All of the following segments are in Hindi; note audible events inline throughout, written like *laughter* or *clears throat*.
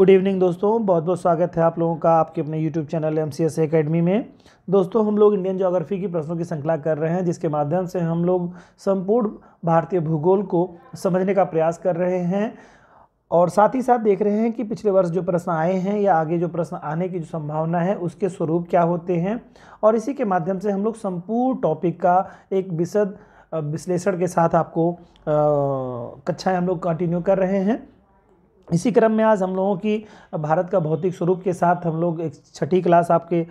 गुड इवनिंग दोस्तों बहुत बहुत स्वागत है आप लोगों का आपके अपने YouTube channel M C S academy में दोस्तों हम लोग इंडियन ज्योग्राफी की प्रश्नों की श्रृंखला कर रहे हैं जिसके माध्यम से हम लोग संपूर्ण भारतीय भूगोल को समझने का प्रयास कर रहे हैं और साथ ही साथ देख रहे हैं कि पिछले वर्ष जो प्रश्न आए हैं या आगे जो प्रश्न आने की जो संभावना है उसके स्वरूप क्या होते हैं और इसी के माध्यम से हम लोग संपूर्ण टॉपिक का एक विशद विश्लेषण के साथ आपको कक्षाएँ हम लोग कंटिन्यू कर रहे हैं इसी क्रम में आज हम लोगों की भारत का भौतिक स्वरूप के साथ हम लोग एक छठी क्लास आपके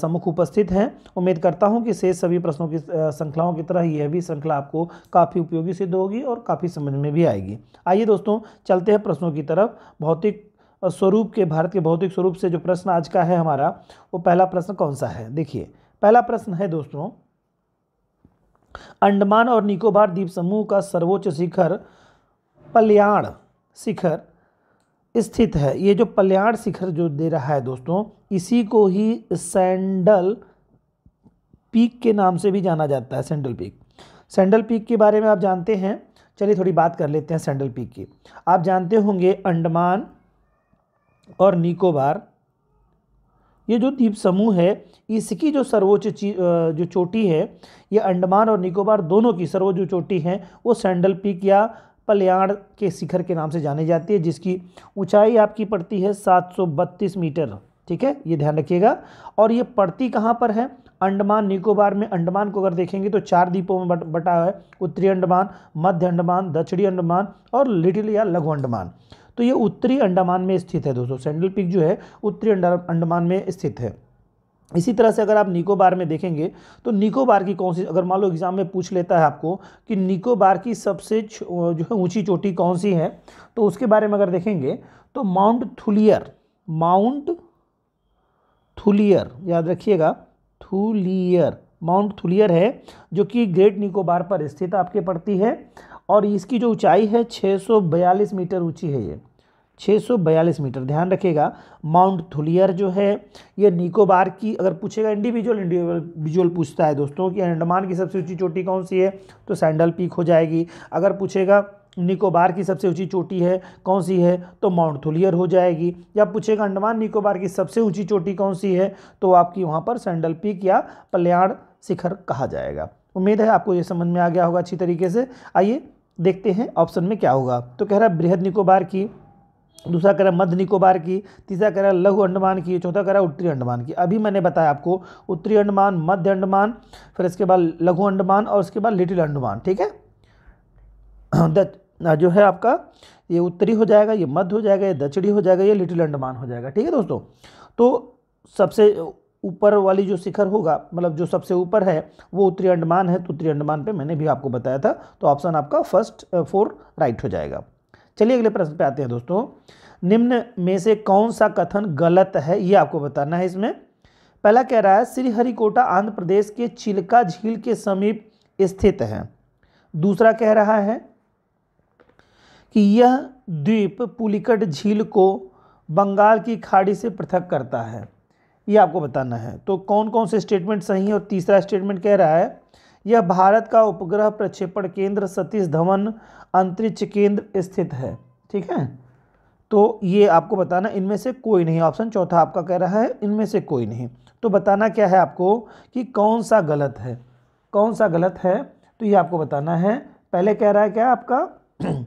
सम्मुख उपस्थित हैं उम्मीद करता हूं कि शेष सभी प्रश्नों की श्रृंखलाओं की तरह यह भी श्रृंखला आपको काफ़ी उपयोगी सिद्ध होगी और काफ़ी समझ में भी आएगी आइए दोस्तों चलते हैं प्रश्नों की तरफ भौतिक स्वरूप के भारत के भौतिक स्वरूप से जो प्रश्न आज का है हमारा वो पहला प्रश्न कौन सा है देखिए पहला प्रश्न है दोस्तों अंडमान और निकोबार द्वीप समूह का सर्वोच्च शिखर पल्याण शिखर स्थित है ये जो पल्याण शिखर जो दे रहा है दोस्तों इसी को ही सैंडल पीक के नाम से भी जाना जाता है सैंडल पीक सैंडल पीक के बारे में आप जानते हैं चलिए थोड़ी बात कर लेते हैं सैंडल पीक की आप जानते होंगे अंडमान और निकोबार ये जो द्वीप समूह है इसकी जो सर्वोच्च जो चोटी है ये अंडमान और निकोबार दोनों की सर्वोच्च जो चोटी है वो सैंडल पीक या पल्याण के शिखर के नाम से जानी जाती है जिसकी ऊंचाई आपकी पड़ती है 732 मीटर ठीक है ये ध्यान रखिएगा और ये पड़ती कहाँ पर है अंडमान निकोबार में अंडमान को अगर देखेंगे तो चार द्वीपों में बट बटा है उत्तरी अंडमान मध्य अंडमान दक्षिणी अंडमान और लिटिल या लघु अंडमान तो ये उत्तरी अंडमान में स्थित है दोस्तों सैंडल पिक जो है उत्तरी अंडमान में स्थित है इसी तरह से अगर आप निकोबार में देखेंगे तो निकोबार की कौन सी अगर मान लो एग्जाम में पूछ लेता है आपको कि निकोबार की सबसे जो है ऊंची चोटी कौन सी है तो उसके बारे में अगर देखेंगे तो माउंट थुलियर माउंट थुलियर याद रखिएगा थुलियर माउंट थुलियर है जो कि ग्रेट निकोबार पर स्थित आपके पड़ती है और इसकी जो ऊंचाई है छः मीटर ऊँची है ये 642 मीटर ध्यान रखिएगा माउंट थुलियर जो है ये निकोबार की अगर पूछेगा इंडिविजुअल इंडिविजुअल पूछता है दोस्तों कि अंडमान की सबसे ऊंची चोटी कौन सी है तो सैंडल पीक हो जाएगी अगर पूछेगा निकोबार की सबसे ऊंची चोटी है कौन सी है तो माउंट थुलियर हो जाएगी या पूछेगा अंडमान निकोबार की सबसे ऊँची चोटी कौन सी है तो आपकी वहाँ पर सैंडल पीक या पल्याण शिखर कहा जाएगा उम्मीद है आपको ये समझ में आ गया होगा अच्छी तरीके से आइए देखते हैं ऑप्शन में क्या होगा तो कह रहा है बृहद निकोबार की दूसरा है मध्य निकोबार की तीसरा कह है लघु अंडमान की चौथा है उत्तरी अंडमान की अभी मैंने बताया आपको उत्तरी अंडमान मध्य अंडमान फिर इसके बाद लघु अंडमान और उसके बाद लिटिल अंडमान ठीक है *clears throat* जो है आपका ये उत्तरी हो जाएगा ये मध्य हो जाएगा ये दक्षिणी हो जाएगा ये लिटिल अंडमान हो जाएगा ठीक है दोस्तों तो सबसे ऊपर वाली जो शिखर होगा मतलब जो सबसे ऊपर है वो उत्तरी अंडमान है तो उत्तरी अंडमान पे मैंने भी आपको बताया था तो ऑप्शन आपका फर्स्ट फोर राइट हो जाएगा चलिए अगले प्रश्न पे आते हैं दोस्तों निम्न में से कौन सा कथन गलत है ये आपको बताना है इसमें पहला कह रहा है श्रीहरिकोटा आंध्र प्रदेश के चिल्का झील के समीप स्थित है दूसरा कह रहा है कि यह द्वीप पुलिकट झील को बंगाल की खाड़ी से पृथक करता है ये आपको बताना है तो कौन कौन से स्टेटमेंट सही है और तीसरा स्टेटमेंट कह रहा है यह भारत का उपग्रह प्रक्षेपण केंद्र सतीश धवन अंतरिक्ष केंद्र स्थित है ठीक है तो ये आपको बताना इनमें से कोई नहीं ऑप्शन चौथा आपका कह रहा है इनमें से कोई नहीं तो बताना क्या है आपको कि कौन सा गलत है कौन सा गलत है तो ये आपको बताना है पहले कह रहा है क्या आपका *clears throat*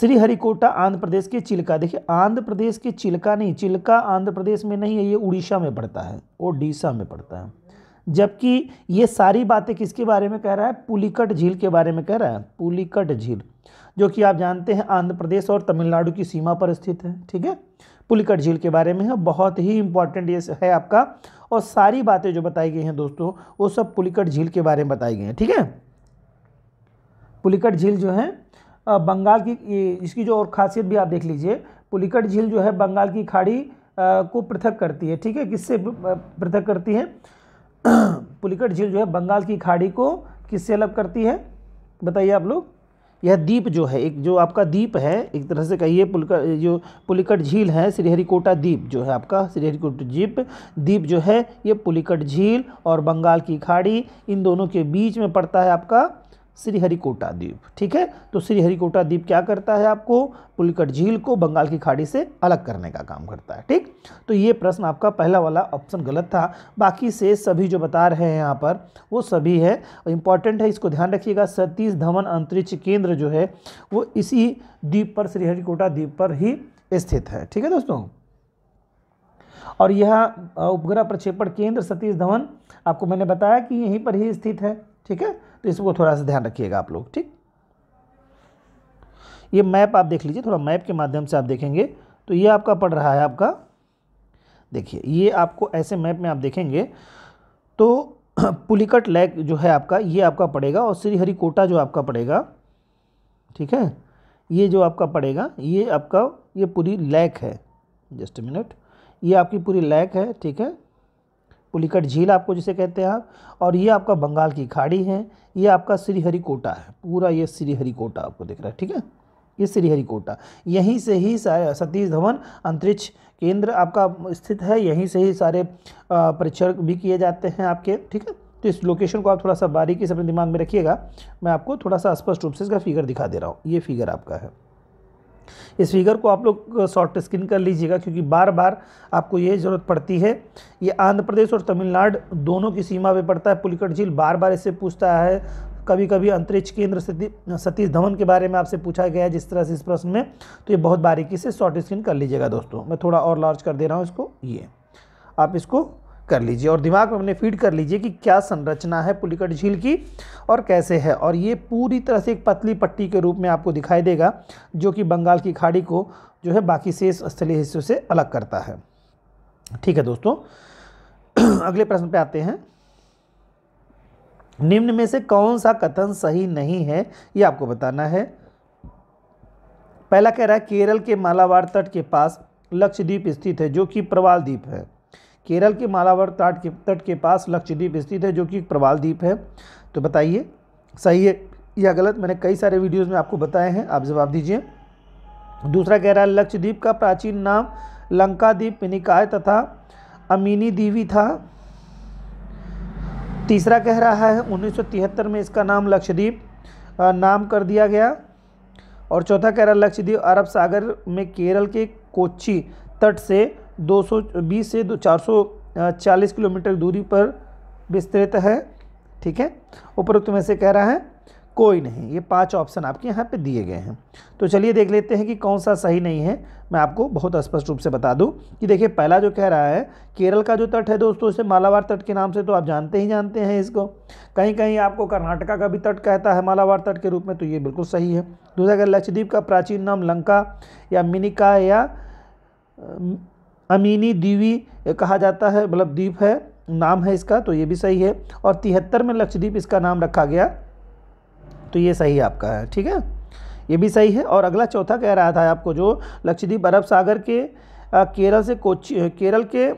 श्री हरिकोटा आंध्र प्रदेश के चिल्का देखिए आंध्र प्रदेश के चिल्का नहीं चिलका आंध्र प्रदेश में नहीं है ये उड़ीसा में पड़ता है ओडिशा में पड़ता है जबकि ये सारी बातें किसके बारे में कह रहा है पुलिकट झील के बारे में कह रहा है पुलिकट झील जो कि आप जानते हैं आंध्र प्रदेश और तमिलनाडु की सीमा पर स्थित है ठीक है पुलिकट झील के बारे में है बहुत ही इंपॉर्टेंट ये है आपका और सारी बातें जो बताई गई हैं दोस्तों वो सब पुलिकट झील के बारे में बताई गई हैं ठीक है पुलिकट झील जो है बंगाल की इसकी जो और खासियत भी आप देख लीजिए पुलिकट झील जो है बंगाल की खाड़ी को पृथक करती है ठीक है किससे पृथक करती है *clears throat* पुलिकट झील जो है बंगाल की खाड़ी को किससे अलग करती है बताइए आप लोग यह द्वीप जो है एक जो आपका द्वीप है एक तरह से कहिए पुलकट जो पुलिकट झील है श्रीहरिकोटा द्वीप जो है आपका श्रीहरिकोटा द्वीप द्वीप जो है ये पुलिकट झील और बंगाल की खाड़ी इन दोनों के बीच में पड़ता है आपका श्रीहरिकोटा द्वीप ठीक है तो श्रीहरिकोटा द्वीप क्या करता है आपको पुलकट झील को बंगाल की खाड़ी से अलग करने का काम करता है ठीक तो ये प्रश्न आपका पहला वाला ऑप्शन गलत था बाकी से सभी जो बता रहे हैं यहाँ पर वो सभी है इंपॉर्टेंट है इसको ध्यान रखिएगा सतीश धवन अंतरिक्ष केंद्र जो है वो इसी द्वीप पर श्रीहरिकोटा द्वीप पर ही स्थित है ठीक है दोस्तों और यह उपग्रह प्रक्षेपण केंद्र सतीश धवन आपको मैंने बताया कि यहीं पर ही स्थित है ठीक है तो इसको थोड़ा सा ध्यान रखिएगा आप लोग ठीक ये मैप आप देख लीजिए थोड़ा मैप के माध्यम से आप देखेंगे तो ये आपका पड़ रहा है आपका देखिए ये आपको ऐसे मैप में आप देखेंगे तो *clears throat* पुलिकट लैक जो है आपका ये आपका पड़ेगा और श्रीहरिकोटा जो आपका पड़ेगा ठीक है ये जो आपका पड़ेगा ये आपका ये पूरी लैक है जस्ट मिनट ये आपकी पूरी लैक है ठीक है पुलिकट झील आपको जिसे कहते हैं आप और ये आपका बंगाल की खाड़ी है ये आपका श्रीहरिकोटा है पूरा ये श्रीहरिकोटा आपको दिख रहा है ठीक है ये श्रीहरिकोटा यहीं से ही सतीश धवन अंतरिक्ष केंद्र आपका स्थित है यहीं से ही सारे परीक्षण भी किए जाते हैं आपके ठीक है तो इस लोकेशन को आप थोड़ा सा बारीकी से अपने दिमाग में रखिएगा मैं आपको थोड़ा सा स्पष्ट रूप से इसका फिगर दिखा दे रहा हूँ ये फिगर आपका है इस फिगर को आप लोग शॉर्ट स्क्रीन कर लीजिएगा क्योंकि बार बार आपको ये ज़रूरत पड़ती है ये आंध्र प्रदेश और तमिलनाडु दोनों की सीमा पे पड़ता है पुलिकट झील बार बार इससे पूछता है कभी कभी अंतरिक्ष केंद्र सतीश धवन के बारे में आपसे पूछा गया है जिस तरह से इस प्रश्न में तो ये बहुत बारीकी से शॉर्ट स्क्रीन कर लीजिएगा दोस्तों मैं थोड़ा और लार्ज कर दे रहा हूँ इसको ये आप इसको कर लीजिए और दिमाग में अपने फीड कर लीजिए कि क्या संरचना है पुलिकट झील की और कैसे है और ये पूरी तरह से एक पतली पट्टी के रूप में आपको दिखाई देगा जो कि बंगाल की खाड़ी को जो है बाकी शेष स्थलीय हिस्सों से अलग करता है ठीक है दोस्तों *clears throat* अगले प्रश्न पे आते हैं निम्न में से कौन सा कथन सही नहीं है ये आपको बताना है पहला कह रहा है केरल के मालावार तट के पास लक्षद्वीप स्थित है जो कि प्रवाल द्वीप है केरल के मालावर तट के तट के पास लक्षद्वीप स्थित है जो कि एक प्रवाल द्वीप है तो बताइए सही है या गलत मैंने कई सारे वीडियोज़ में आपको बताए हैं आप जवाब दीजिए दूसरा कह रहा है लक्षद्वीप का प्राचीन नाम लंका द्वीप निकाय तथा अमीनी दीवी था तीसरा कह रहा है 1973 में इसका नाम लक्षद्वीप नाम कर दिया गया और चौथा कह रहा है लक्षद्वीप अरब सागर में केरल के कोच्चि तट से 220 से दो चार किलोमीटर दूरी पर विस्तृत है ठीक है उपरोक्त में से कह रहा है कोई नहीं ये पांच ऑप्शन आपके यहाँ पे दिए गए हैं तो चलिए देख लेते हैं कि कौन सा सही नहीं है मैं आपको बहुत स्पष्ट रूप से बता दूं कि देखिए पहला जो कह रहा है केरल का जो तट है दोस्तों इसे मालावार तट के नाम से तो आप जानते ही जानते हैं इसको कहीं कहीं आपको कर्नाटका का भी तट कहता है मालावार तट के रूप में तो ये बिल्कुल सही है दूसरा अगर लक्षद्वीप का प्राचीन नाम लंका या मिनिका या अमीनी दीवी कहा जाता है मतलब द्वीप है नाम है इसका तो ये भी सही है और तिहत्तर में लक्षद्वीप इसका नाम रखा गया तो ये सही आपका है ठीक है ये भी सही है और अगला चौथा कह रहा था आपको जो लक्षद्वीप अरब सागर के आ, केरल से कोची केरल के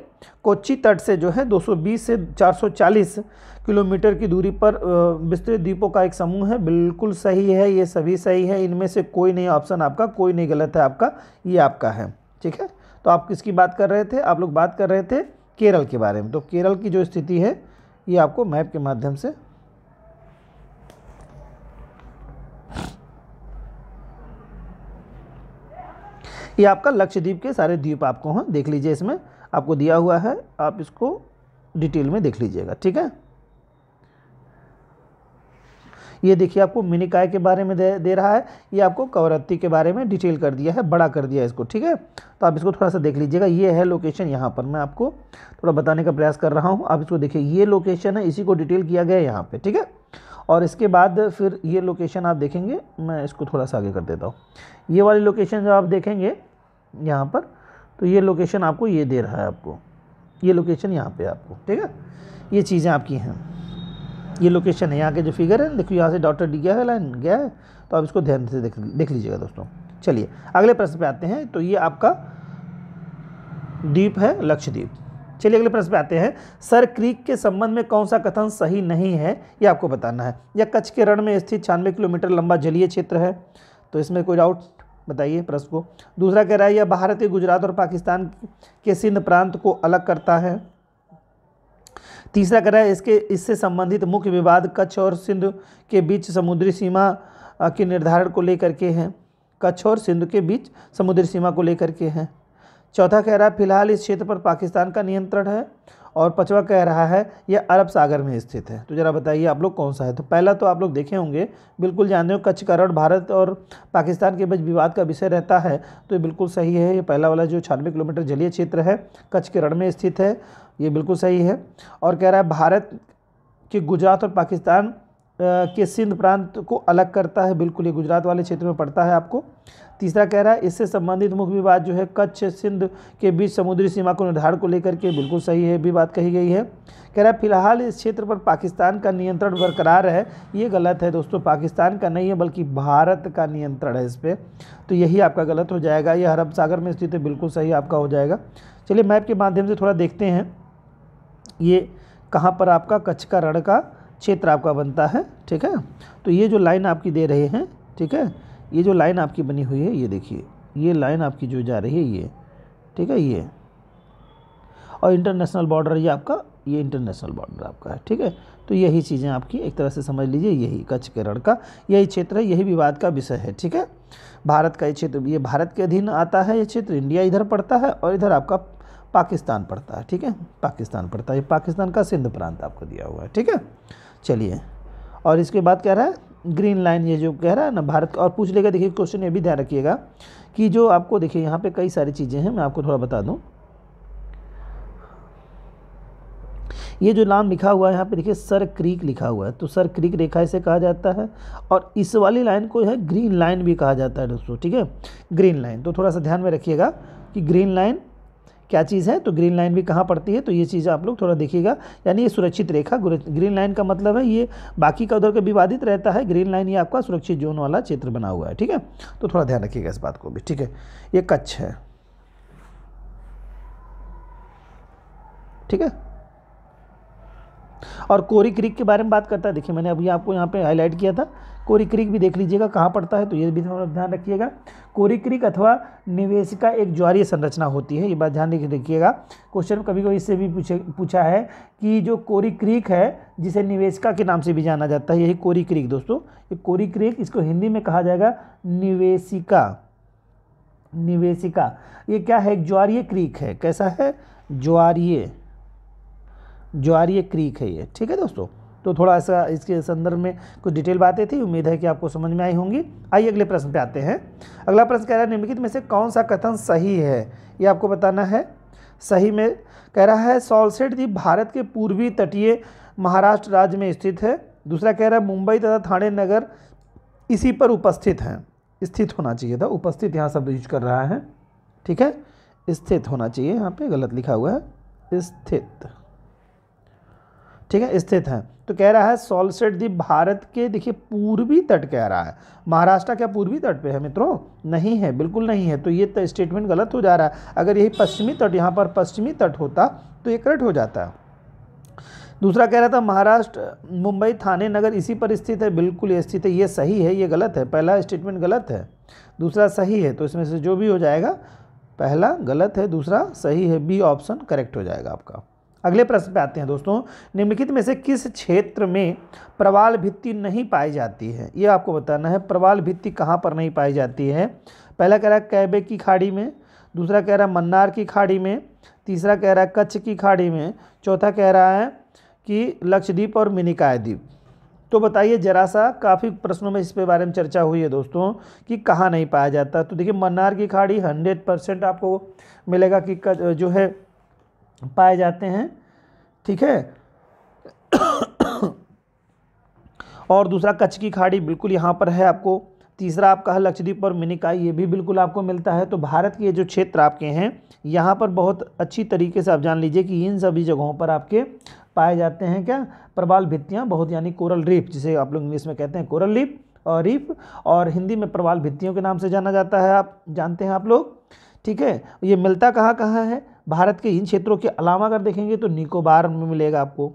कोची तट से जो है 220 से 440 किलोमीटर की दूरी पर विस्तृत द्वीपों का एक समूह है बिल्कुल सही है ये सभी सही है इनमें से कोई नहीं ऑप्शन आपका कोई नहीं गलत है आपका ये आपका है ठीक है तो आप किसकी बात कर रहे थे आप लोग बात कर रहे थे केरल के बारे में तो केरल की जो स्थिति है ये आपको मैप के माध्यम से ये आपका लक्षद्वीप के सारे द्वीप आपको हैं हाँ, देख लीजिए इसमें आपको दिया हुआ है आप इसको डिटेल में देख लीजिएगा ठीक है ये देखिए आपको मिनिकाय के बारे में दे, दे रहा है ये आपको कवरत्ती के बारे में डिटेल कर दिया है बड़ा कर दिया है इसको ठीक है तो आप इसको थोड़ा सा देख लीजिएगा ये है लोकेशन यहाँ पर मैं आपको थोड़ा बताने का प्रयास कर रहा हूँ आप इसको देखिए ये लोकेशन है इसी को डिटेल किया गया है यहाँ पर ठीक है और इसके बाद फिर ये लोकेशन आप देखेंगे मैं इसको थोड़ा सा आगे कर देता हूँ ये वाली लोकेशन जब आप देखेंगे यहाँ पर तो ये लोकेशन आपको ये दे रहा है आपको ये लोकेशन यहाँ पे आपको ठीक है ये चीज़ें आपकी हैं ये लोकेशन है यहाँ के जो फिगर है देखो यहाँ से डॉक्टर डी गया है लाइन गया है तो आप इसको ध्यान से देख देख लीजिएगा दोस्तों चलिए अगले प्रश्न पे आते हैं तो ये आपका द्वीप है लक्षद्वीप चलिए अगले प्रश्न पे आते हैं सर क्रीक के संबंध में कौन सा कथन सही नहीं है ये आपको बताना है या कच्छ के रण में स्थित छियानवे किलोमीटर लंबा जलीय क्षेत्र है तो इसमें कोई डाउट बताइए प्रश्न को दूसरा कह रहा है यह भारत के गुजरात और पाकिस्तान के सिंध प्रांत को अलग करता है तीसरा कह रहा है इसके इससे संबंधित मुख्य विवाद कच्छ और सिंध के बीच समुद्री सीमा के निर्धारण को लेकर के हैं कच्छ और सिंध के बीच समुद्री सीमा को लेकर के हैं चौथा कह रहा है फिलहाल इस क्षेत्र पर पाकिस्तान का नियंत्रण है और पचवा कह रहा है यह अरब सागर में स्थित है तो जरा बताइए आप लोग कौन सा है तो पहला तो आप लोग देखे होंगे बिल्कुल जानते हो कच्छ करड़ भारत और पाकिस्तान के बीच विवाद का विषय रहता है तो ये बिल्कुल सही है ये पहला वाला जो छियानवे किलोमीटर जलीय क्षेत्र है कच्छ के रण में स्थित है ये बिल्कुल सही है और कह रहा है भारत के गुजरात और पाकिस्तान के सिंध प्रांत को अलग करता है बिल्कुल ये गुजरात वाले क्षेत्र में पड़ता है आपको तीसरा कह रहा है इससे संबंधित मुख्य विवाद जो है कच्छ सिंध के बीच समुद्री सीमा को निर्धारण को लेकर के बिल्कुल सही है भी बात कही गई है कह रहा है फिलहाल इस क्षेत्र पर पाकिस्तान का नियंत्रण बरकरार है ये गलत है दोस्तों पाकिस्तान का नहीं है बल्कि भारत का नियंत्रण है इस पर तो यही आपका गलत हो जाएगा यह अरब सागर में स्थित है बिल्कुल सही आपका हो जाएगा चलिए मैप के माध्यम से थोड़ा देखते हैं ये कहाँ पर आपका कच्छ का रण का क्षेत्र आपका बनता है ठीक है तो ये जो लाइन आपकी दे रहे हैं ठीक है ये जो लाइन आपकी बनी हुई है ये देखिए ये लाइन आपकी जो जा रही है ये ठीक है ये और इंटरनेशनल बॉर्डर ये आपका ये इंटरनेशनल बॉर्डर आपका है ठीक है तो यही चीज़ें आपकी एक तरह से समझ लीजिए यही कच्छ के रण का यही क्षेत्र है यही विवाद का विषय है ठीक है भारत का ये क्षेत्र ये भारत के अधीन आता है ये क्षेत्र इंडिया इधर पड़ता है और इधर आपका पाकिस्तान पड़ता है ठीक है पाकिस्तान पड़ता है पाकिस्तान का सिंध प्रांत आपको दिया हुआ है ठीक है चलिए और इसके बाद कह रहा है ग्रीन लाइन ये जो कह रहा है ना भारत और पूछ लेगा देखिए क्वेश्चन ये भी ध्यान रखिएगा कि जो आपको देखिए यहाँ पे कई सारी चीज़ें हैं मैं आपको थोड़ा बता दूँ ये जो नाम लिखा हुआ है यहाँ पे देखिए सर क्रीक लिखा हुआ है तो सर क्रीक रेखा इसे कहा जाता है और इस वाली लाइन को है ग्रीन लाइन भी कहा जाता है दोस्तों ठीक है ग्रीन लाइन तो थोड़ा सा ध्यान में रखिएगा कि ग्रीन लाइन क्या चीज़ है तो ग्रीन लाइन भी कहाँ पड़ती है तो ये चीज़ आप लोग थोड़ा देखिएगा यानी ये सुरक्षित रेखा ग्रीन लाइन का मतलब है ये बाकी का उधर का विवादित रहता है ग्रीन लाइन ये आपका सुरक्षित जोन वाला क्षेत्र बना हुआ है ठीक है तो थोड़ा ध्यान रखिएगा इस बात को भी ठीक है ये कच्छ है ठीक है और कोरी क्रिक के बारे में बात करता है देखिए मैंने अभी आपको यहाँ पे हाईलाइट किया था कोरी क्रिक भी देख लीजिएगा कहाँ पड़ता है तो ये भी ध्यान रखिएगा कोरी क्रिक अथवा निवेशिका एक ज्वारीय संरचना होती है ये बात ध्यान रखिएगा क्वेश्चन कभी कभी इससे भी पूछे पूछा है कि जो कोरी क्रिक है जिसे निवेशिका के नाम से भी जाना जाता है यही कोरी क्रिक दोस्तों ये कोरी क्रिक इसको हिंदी में कहा जाएगा निवेशिका निवेशिका ये क्या है ज्वारीय क्रिक है कैसा है ज्वारीय ज्वारीय क्रिक है ये ठीक है दोस्तों तो थोड़ा सा इसके संदर्भ में कुछ डिटेल बातें थी उम्मीद है कि आपको समझ में आई होंगी आइए अगले प्रश्न पे आते हैं अगला प्रश्न कह रहा है निम्नलिखित में से कौन सा कथन सही है ये आपको बताना है सही में कह रहा है सॉलसेट द्वीप भारत के पूर्वी तटीय महाराष्ट्र राज्य में स्थित है दूसरा कह रहा है मुंबई तथा थाने नगर इसी पर उपस्थित हैं स्थित होना चाहिए था उपस्थित यहाँ शब्द यूज कर रहा है ठीक है स्थित होना चाहिए यहाँ पे गलत लिखा हुआ है स्थित ठीक है स्थित हैं तो कह रहा है सॉलसेट द्वीप भारत के देखिए पूर्वी तट कह रहा है महाराष्ट्र क्या पूर्वी तट पे है मित्रों नहीं है बिल्कुल नहीं है तो ये स्टेटमेंट गलत हो जा रहा है अगर यही पश्चिमी तट यहाँ पर पश्चिमी तट होता तो ये करेक्ट हो जाता है दूसरा कह रहा था महाराष्ट्र मुंबई थाने नगर इसी पर स्थित है बिल्कुल ये स्थित है ये सही है ये गलत है पहला स्टेटमेंट गलत है दूसरा सही है तो इसमें से जो भी हो जाएगा पहला गलत है दूसरा सही है बी ऑप्शन करेक्ट हो जाएगा आपका अगले प्रश्न पे आते हैं दोस्तों निम्नलिखित में से किस क्षेत्र में प्रवाल भित्ति नहीं पाई जाती है ये आपको बताना है प्रवाल भित्ति कहाँ पर नहीं पाई जाती है पहला कह रहा है कैबे की खाड़ी में दूसरा कह रहा है मन्नार की खाड़ी में तीसरा कह रहा है कच्छ की खाड़ी में चौथा कह रहा है कि लक्षद्वीप और मिनिकाय द्वीप तो बताइए जरा सा काफ़ी प्रश्नों में इस पे बारे में चर्चा हुई है दोस्तों कि कहाँ नहीं पाया जाता तो देखिए मन्नार की खाड़ी हंड्रेड परसेंट आपको मिलेगा कि जो है पाए जाते हैं ठीक है और दूसरा कच्छ की खाड़ी बिल्कुल यहाँ पर है आपको तीसरा आपका है लक्षद्वीप और मिनिकाई ये भी बिल्कुल आपको मिलता है तो भारत के ये जो क्षेत्र आपके हैं यहाँ पर बहुत अच्छी तरीके से आप जान लीजिए कि इन सभी जगहों पर आपके पाए जाते हैं क्या प्रबाल भित्तियाँ बहुत यानी कोरल रीफ जिसे आप लोग इंग्लिश में कहते हैं कोरल रीफ और रीफ और हिंदी में प्रबाल भित्तियों के नाम से जाना जाता है आप जानते हैं आप लोग ठीक है ये मिलता कहाँ कहाँ है भारत के इन क्षेत्रों के अलावा अगर देखेंगे तो निकोबार में मिलेगा आपको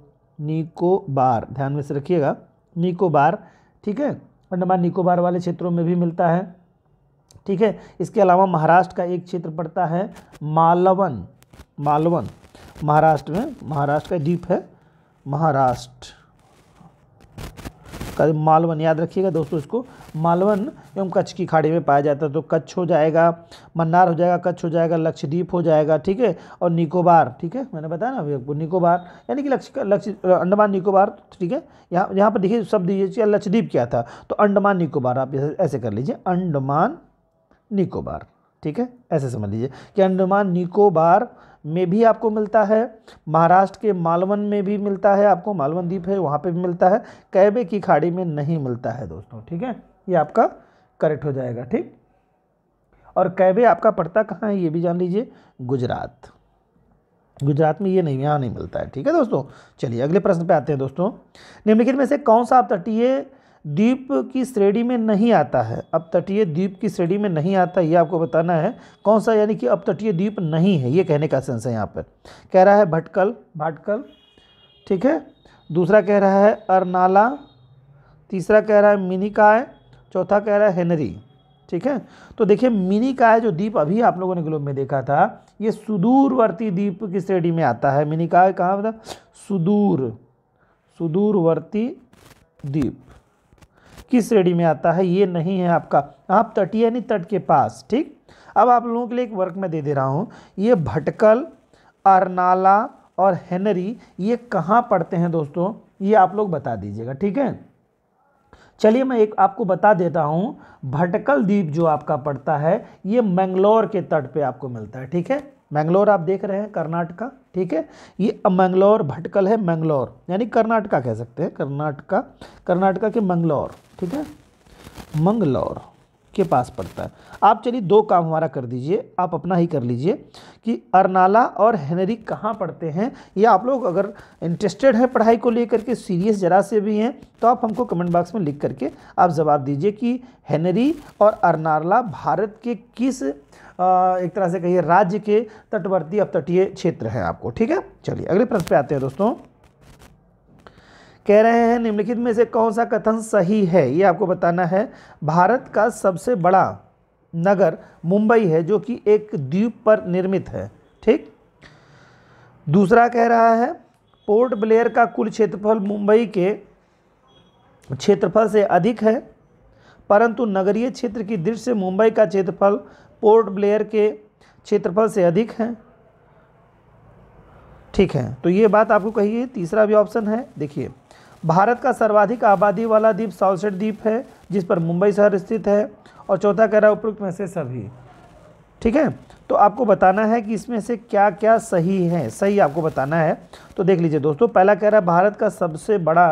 निकोबार ध्यान में से रखिएगा निकोबार ठीक है अंडमान निकोबार वाले क्षेत्रों में भी मिलता है ठीक है इसके अलावा महाराष्ट्र का एक क्षेत्र पड़ता है मालवन मालवन महाराष्ट्र में महाराष्ट्र का द्वीप है महाराष्ट्र का मालवन याद रखिएगा दोस्तों इसको मालवन एवं कच्छ की खाड़ी में पाया जाता है तो कच्छ हो जाएगा मन्नार हो जाएगा कच्छ हो जाएगा लक्षद्वीप हो जाएगा ठीक है और निकोबार ठीक है मैंने बताया ना अभी निकोबार यानी कि लक्ष्य लक्ष्य अंडमान निकोबार ठीक है यहाँ यहाँ पर देखिए शब्द दीजिए लक्षद्वीप क्या था तो अंडमान निकोबार आप ऐसे कर लीजिए अंडमान निकोबार ठीक है ऐसे समझ लीजिए कि अंडमान निकोबार में भी आपको मिलता है महाराष्ट्र के मालवन में भी मिलता है आपको मालवन द्वीप है वहाँ पे भी मिलता है कैबे की खाड़ी में नहीं मिलता है दोस्तों ठीक है ये आपका करेक्ट हो जाएगा ठीक और कैबे आपका पड़ता कहाँ है ये भी जान लीजिए गुजरात गुजरात में ये नहीं यहाँ नहीं मिलता है ठीक है दोस्तों चलिए अगले प्रश्न पे आते हैं दोस्तों निम्नलिखित में से कौन सा अपतटीय द्वीप की श्रेणी में नहीं आता है अब तटीय द्वीप की श्रेणी में नहीं आता ये आपको बताना है कौन सा यानी कि अब तटीय द्वीप नहीं है ये कहने का सेंस है यहाँ पर कह रहा है भटकल भाटकल ठीक है दूसरा कह रहा है अरनाला तीसरा कह रहा है मिनिकाय चौथा कह रहा है हेनरी ठीक है तो देखिए मिनी का है जो द्वीप अभी आप लोगों ने ग्लोब में देखा था ये सुदूरवर्ती द्वीप की श्रेणी में आता है मिनी का है कहाँ बता सुदूर सुदूरवर्ती द्वीप किस श्रेणी में आता है ये नहीं है आपका आप तटीय यानी तट के पास ठीक अब आप लोगों के लिए एक वर्क में दे दे रहा हूँ ये भटकल अरनाला और हेनरी ये कहाँ पढ़ते हैं दोस्तों ये आप लोग बता दीजिएगा ठीक है चलिए मैं एक आपको बता देता हूँ भटकल द्वीप जो आपका पड़ता है ये मैंगलोर के तट पे आपको मिलता है ठीक है मैंगलोर आप देख रहे हैं कर्नाटका ठीक है ये मैंगलोर भटकल है मैंगलोर यानी कर्नाटका कह सकते हैं कर्नाटका कर्नाटका के मंगलौर ठीक है मंगलौर के पास पड़ता है आप चलिए दो काम हमारा कर दीजिए आप अपना ही कर लीजिए कि अरनाला और हेनरी कहाँ पढ़ते हैं या आप लोग अगर इंटरेस्टेड हैं पढ़ाई को लेकर के सीरियस ज़रा से भी हैं तो आप हमको कमेंट बॉक्स में लिख करके आप जवाब दीजिए कि हेनरी और अरनाला भारत के किस एक तरह से कहिए राज्य के तटवर्ती अपतटीय क्षेत्र हैं आपको ठीक है चलिए अगले प्रश्न पे आते हैं दोस्तों कह रहे हैं निम्नलिखित में से कौन सा कथन सही है ये आपको बताना है भारत का सबसे बड़ा नगर मुंबई है जो कि एक द्वीप पर निर्मित है ठीक दूसरा कह रहा है पोर्ट ब्लेयर का कुल क्षेत्रफल मुंबई के क्षेत्रफल से अधिक है परंतु नगरीय क्षेत्र की दृष्टि से मुंबई का क्षेत्रफल पोर्ट ब्लेयर के क्षेत्रफल से अधिक है ठीक है तो ये बात आपको कही है तीसरा भी ऑप्शन है देखिए भारत का सर्वाधिक आबादी वाला द्वीप सालसेट द्वीप है जिस पर मुंबई शहर स्थित है और चौथा कह रहा है उपयुक्त में से सभी ठीक है तो आपको बताना है कि इसमें से क्या क्या सही है सही आपको बताना है तो देख लीजिए दोस्तों पहला कह रहा है भारत का सबसे बड़ा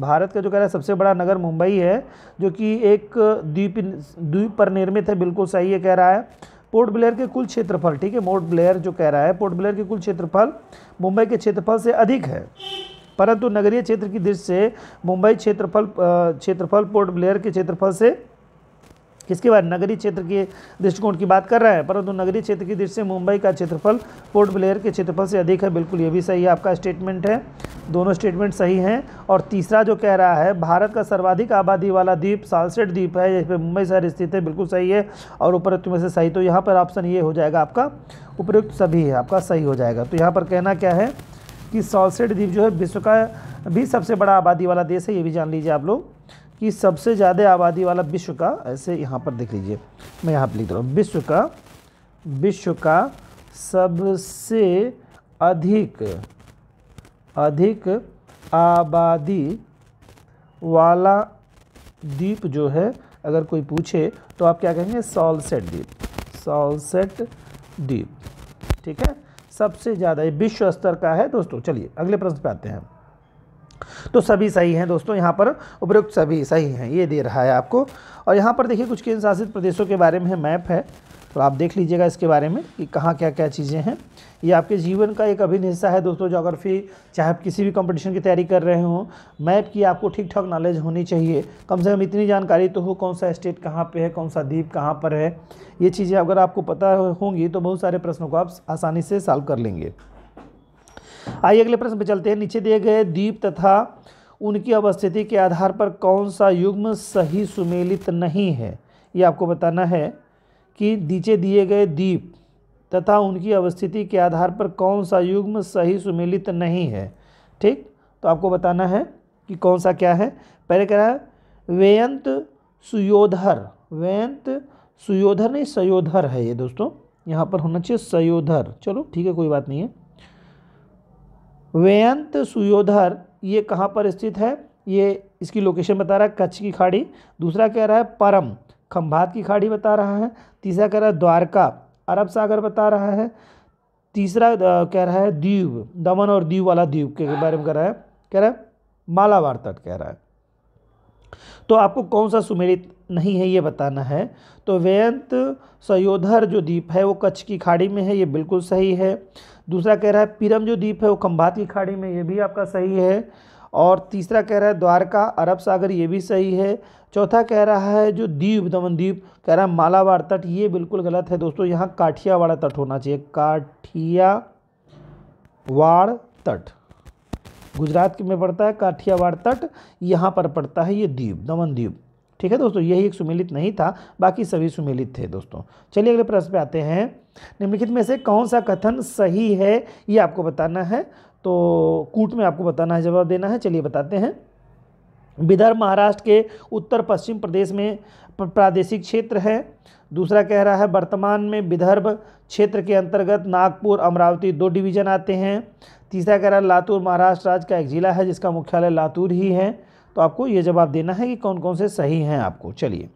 भारत का जो कह रहा है सबसे बड़ा नगर मुंबई है जो कि एक द्वीप द्वीप पर निर्मित है बिल्कुल सही है कह रहा है पोर्ट ब्लेयर के कुल क्षेत्रफल ठीक है पोर्ट ब्लेयर जो कह रहा है पोर्ट ब्लेयर के कुल क्षेत्रफल मुंबई के क्षेत्रफल से अधिक है परंतु नगरीय क्षेत्र की दृष्टि से मुंबई क्षेत्रफल क्षेत्रफल पोर्ट ब्लेयर के क्षेत्रफल से किसके बाद नगरीय क्षेत्र के दृष्टिकोण की बात कर रहा है परंतु नगरीय क्षेत्र की दृष्टि से मुंबई का क्षेत्रफल पोर्ट ब्लेयर के क्षेत्रफल से अधिक है बिल्कुल ये भी सही है आपका स्टेटमेंट है दोनों स्टेटमेंट सही हैं और तीसरा जो कह रहा है भारत का सर्वाधिक आबादी वाला द्वीप सालसेट द्वीप है जिस पर मुंबई शहर स्थित है बिल्कुल सही है और उपरोक्त में से सही तो यहाँ पर ऑप्शन ये हो जाएगा आपका उपयुक्त सभी है आपका सही हो जाएगा तो यहाँ पर कहना क्या है कि सॉलसेट द्वीप जो है विश्व का भी सबसे बड़ा आबादी वाला देश है ये भी जान लीजिए आप लोग कि सबसे ज़्यादा आबादी वाला विश्व का ऐसे यहाँ पर देख लीजिए मैं यहाँ पर लिख रहा हूँ विश्व का विश्व का सबसे अधिक अधिक आबादी वाला द्वीप जो है अगर कोई पूछे तो आप क्या कहेंगे सॉलसेट द्वीप सॉलसेट द्वीप ठीक है सबसे ज़्यादा विश्व स्तर का है दोस्तों चलिए अगले प्रश्न पे आते हैं तो सभी सही हैं दोस्तों यहाँ पर उपयुक्त सभी सही हैं ये दे रहा है आपको और यहाँ पर देखिए कुछ केंद्र शासित प्रदेशों के बारे में मैप है तो आप देख लीजिएगा इसके बारे में कि कहाँ क्या क्या चीज़ें हैं ये आपके जीवन का एक अभिन्न हिस्सा है दोस्तों जोग्राफी चाहे आप किसी भी कंपटीशन की तैयारी कर रहे हो मैप की आपको ठीक ठाक नॉलेज होनी चाहिए कम से कम इतनी जानकारी तो हो कौन सा स्टेट कहाँ पे है कौन सा द्वीप कहाँ पर है ये चीज़ें अगर आपको पता होंगी तो बहुत सारे प्रश्नों को आप आसानी से सॉल्व कर लेंगे आइए अगले प्रश्न पर चलते हैं नीचे दिए गए द्वीप तथा उनकी अवस्थिति के आधार पर कौन सा युग्म सही सुमेलित नहीं है ये आपको बताना है कि नीचे दिए गए द्वीप तथा उनकी अवस्थिति के आधार पर कौन सा युग्म सही सुमेलित नहीं है ठीक तो आपको बताना है कि कौन सा क्या है पहले कह रहा है वेयंत सुयोधर वेयंत सुयोधर नहीं सयोधर है ये दोस्तों यहाँ पर होना चाहिए सयोधर चलो ठीक है कोई बात नहीं है वेयंत सुयोधर ये कहाँ पर स्थित है ये इसकी लोकेशन बता रहा है कच्छ की खाड़ी दूसरा कह रहा है परम खम्भात की खाड़ी बता रहा है तीसरा कह रहा है द्वारका अरब सागर बता रहा है तीसरा कह रहा है द्वीप दमन और दीव वाला द्वीप के बारे में कह रहा है कह रहा है मालावार तट कह रहा है तो आपको कौन सा सुमेलित नहीं है ये बताना है तो वेयंत सयोधर जो द्वीप है वो कच्छ की खाड़ी में है ये बिल्कुल सही है दूसरा कह रहा है पीरम जो द्वीप है वो खम्भात की खाड़ी में ये भी आपका सही है और तीसरा कह रहा है द्वारका अरब सागर ये भी सही है चौथा कह रहा है जो द्वीप दमन द्वीप कह रहा है मालावाड़ तट ये बिल्कुल गलत है दोस्तों यहाँ काठियावाड़ा तट होना चाहिए काठियावाड़ तट गुजरात में पड़ता है काठियावाड़ तट यहाँ पर पड़ता है ये द्वीप दमन द्वीप ठीक है दोस्तों यही एक सुमेलित नहीं था बाकी सभी सुमेलित थे दोस्तों चलिए अगले प्रश्न पे आते हैं निम्नलिखित में से कौन सा कथन सही है ये आपको बताना है तो कूट में आपको बताना है जवाब देना है चलिए बताते हैं विदर्भ महाराष्ट्र के उत्तर पश्चिम प्रदेश में प्रादेशिक क्षेत्र है दूसरा कह रहा है वर्तमान में विदर्भ क्षेत्र के अंतर्गत नागपुर अमरावती दो डिवीजन आते हैं तीसरा कह रहा है लातूर महाराष्ट्र राज्य का एक ज़िला है जिसका मुख्यालय लातूर ही है तो आपको ये जवाब देना है कि कौन कौन से सही हैं आपको चलिए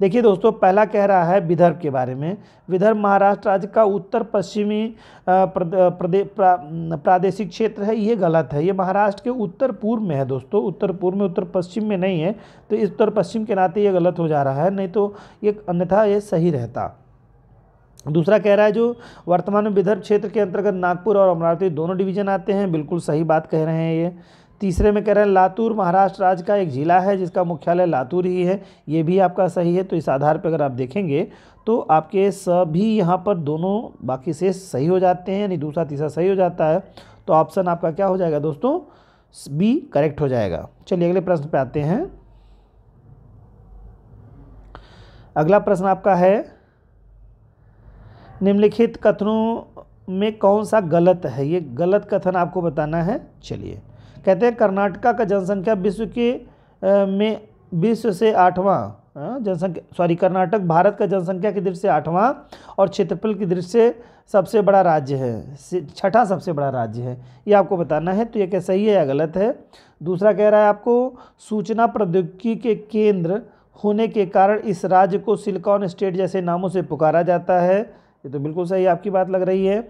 देखिए दोस्तों पहला कह रहा है विदर्भ के बारे में विदर्भ महाराष्ट्र राज्य का उत्तर पश्चिमी प्रादेशिक क्षेत्र है ये गलत है ये महाराष्ट्र के उत्तर पूर्व में है दोस्तों उत्तर पूर्व में उत्तर पश्चिम में नहीं है तो इस उत्तर पश्चिम के नाते ये गलत हो जा रहा है नहीं तो ये अन्यथा ये सही रहता दूसरा कह रहा है जो वर्तमान में विदर्भ क्षेत्र के अंतर्गत नागपुर और अमरावती दोनों डिवीजन आते हैं बिल्कुल सही बात कह रहे हैं ये तीसरे में कह रहे हैं लातूर महाराष्ट्र राज्य का एक ज़िला है जिसका मुख्यालय लातूर ही है ये भी आपका सही है तो इस आधार पर अगर आप देखेंगे तो आपके सभी यहाँ पर दोनों बाकी से सही हो जाते हैं यानी दूसरा तीसरा सही हो जाता है तो ऑप्शन आपका क्या हो जाएगा दोस्तों बी करेक्ट हो जाएगा चलिए अगले प्रश्न पर आते हैं अगला प्रश्न आपका है निम्नलिखित कथनों में कौन सा गलत है ये गलत कथन आपको बताना है चलिए कहते हैं कर्नाटका का जनसंख्या विश्व के में विश्व से आठवां जनसंख्या सॉरी कर्नाटक भारत का जनसंख्या की दृष्टि से आठवां और क्षेत्रफल की दृष्टि से सबसे बड़ा राज्य है छठा सबसे बड़ा राज्य है ये आपको बताना है तो ये क्या सही है या गलत है दूसरा कह रहा है आपको सूचना प्रौद्योगिकी के केंद्र होने के कारण इस राज्य को सिलिकॉन स्टेट जैसे नामों से पुकारा जाता है ये तो बिल्कुल सही आपकी बात लग रही है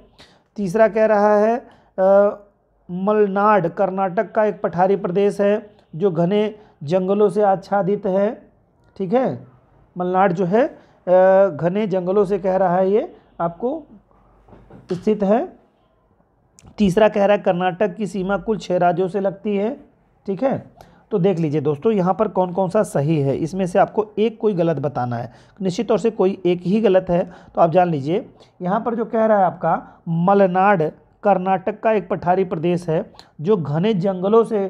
तीसरा कह रहा है आ, मलनाड कर्नाटक का एक पठारी प्रदेश है जो घने जंगलों से आच्छादित है ठीक है मलनाड जो है घने जंगलों से कह रहा है ये आपको स्थित है तीसरा कह रहा है कर्नाटक की सीमा कुल छः राज्यों से लगती है ठीक है तो देख लीजिए दोस्तों यहाँ पर कौन कौन सा सही है इसमें से आपको एक कोई गलत बताना है निश्चित तौर से कोई एक ही गलत है तो आप जान लीजिए यहाँ पर जो कह रहा है आपका मलनाड कर्नाटक का एक पठारी प्रदेश है जो घने जंगलों से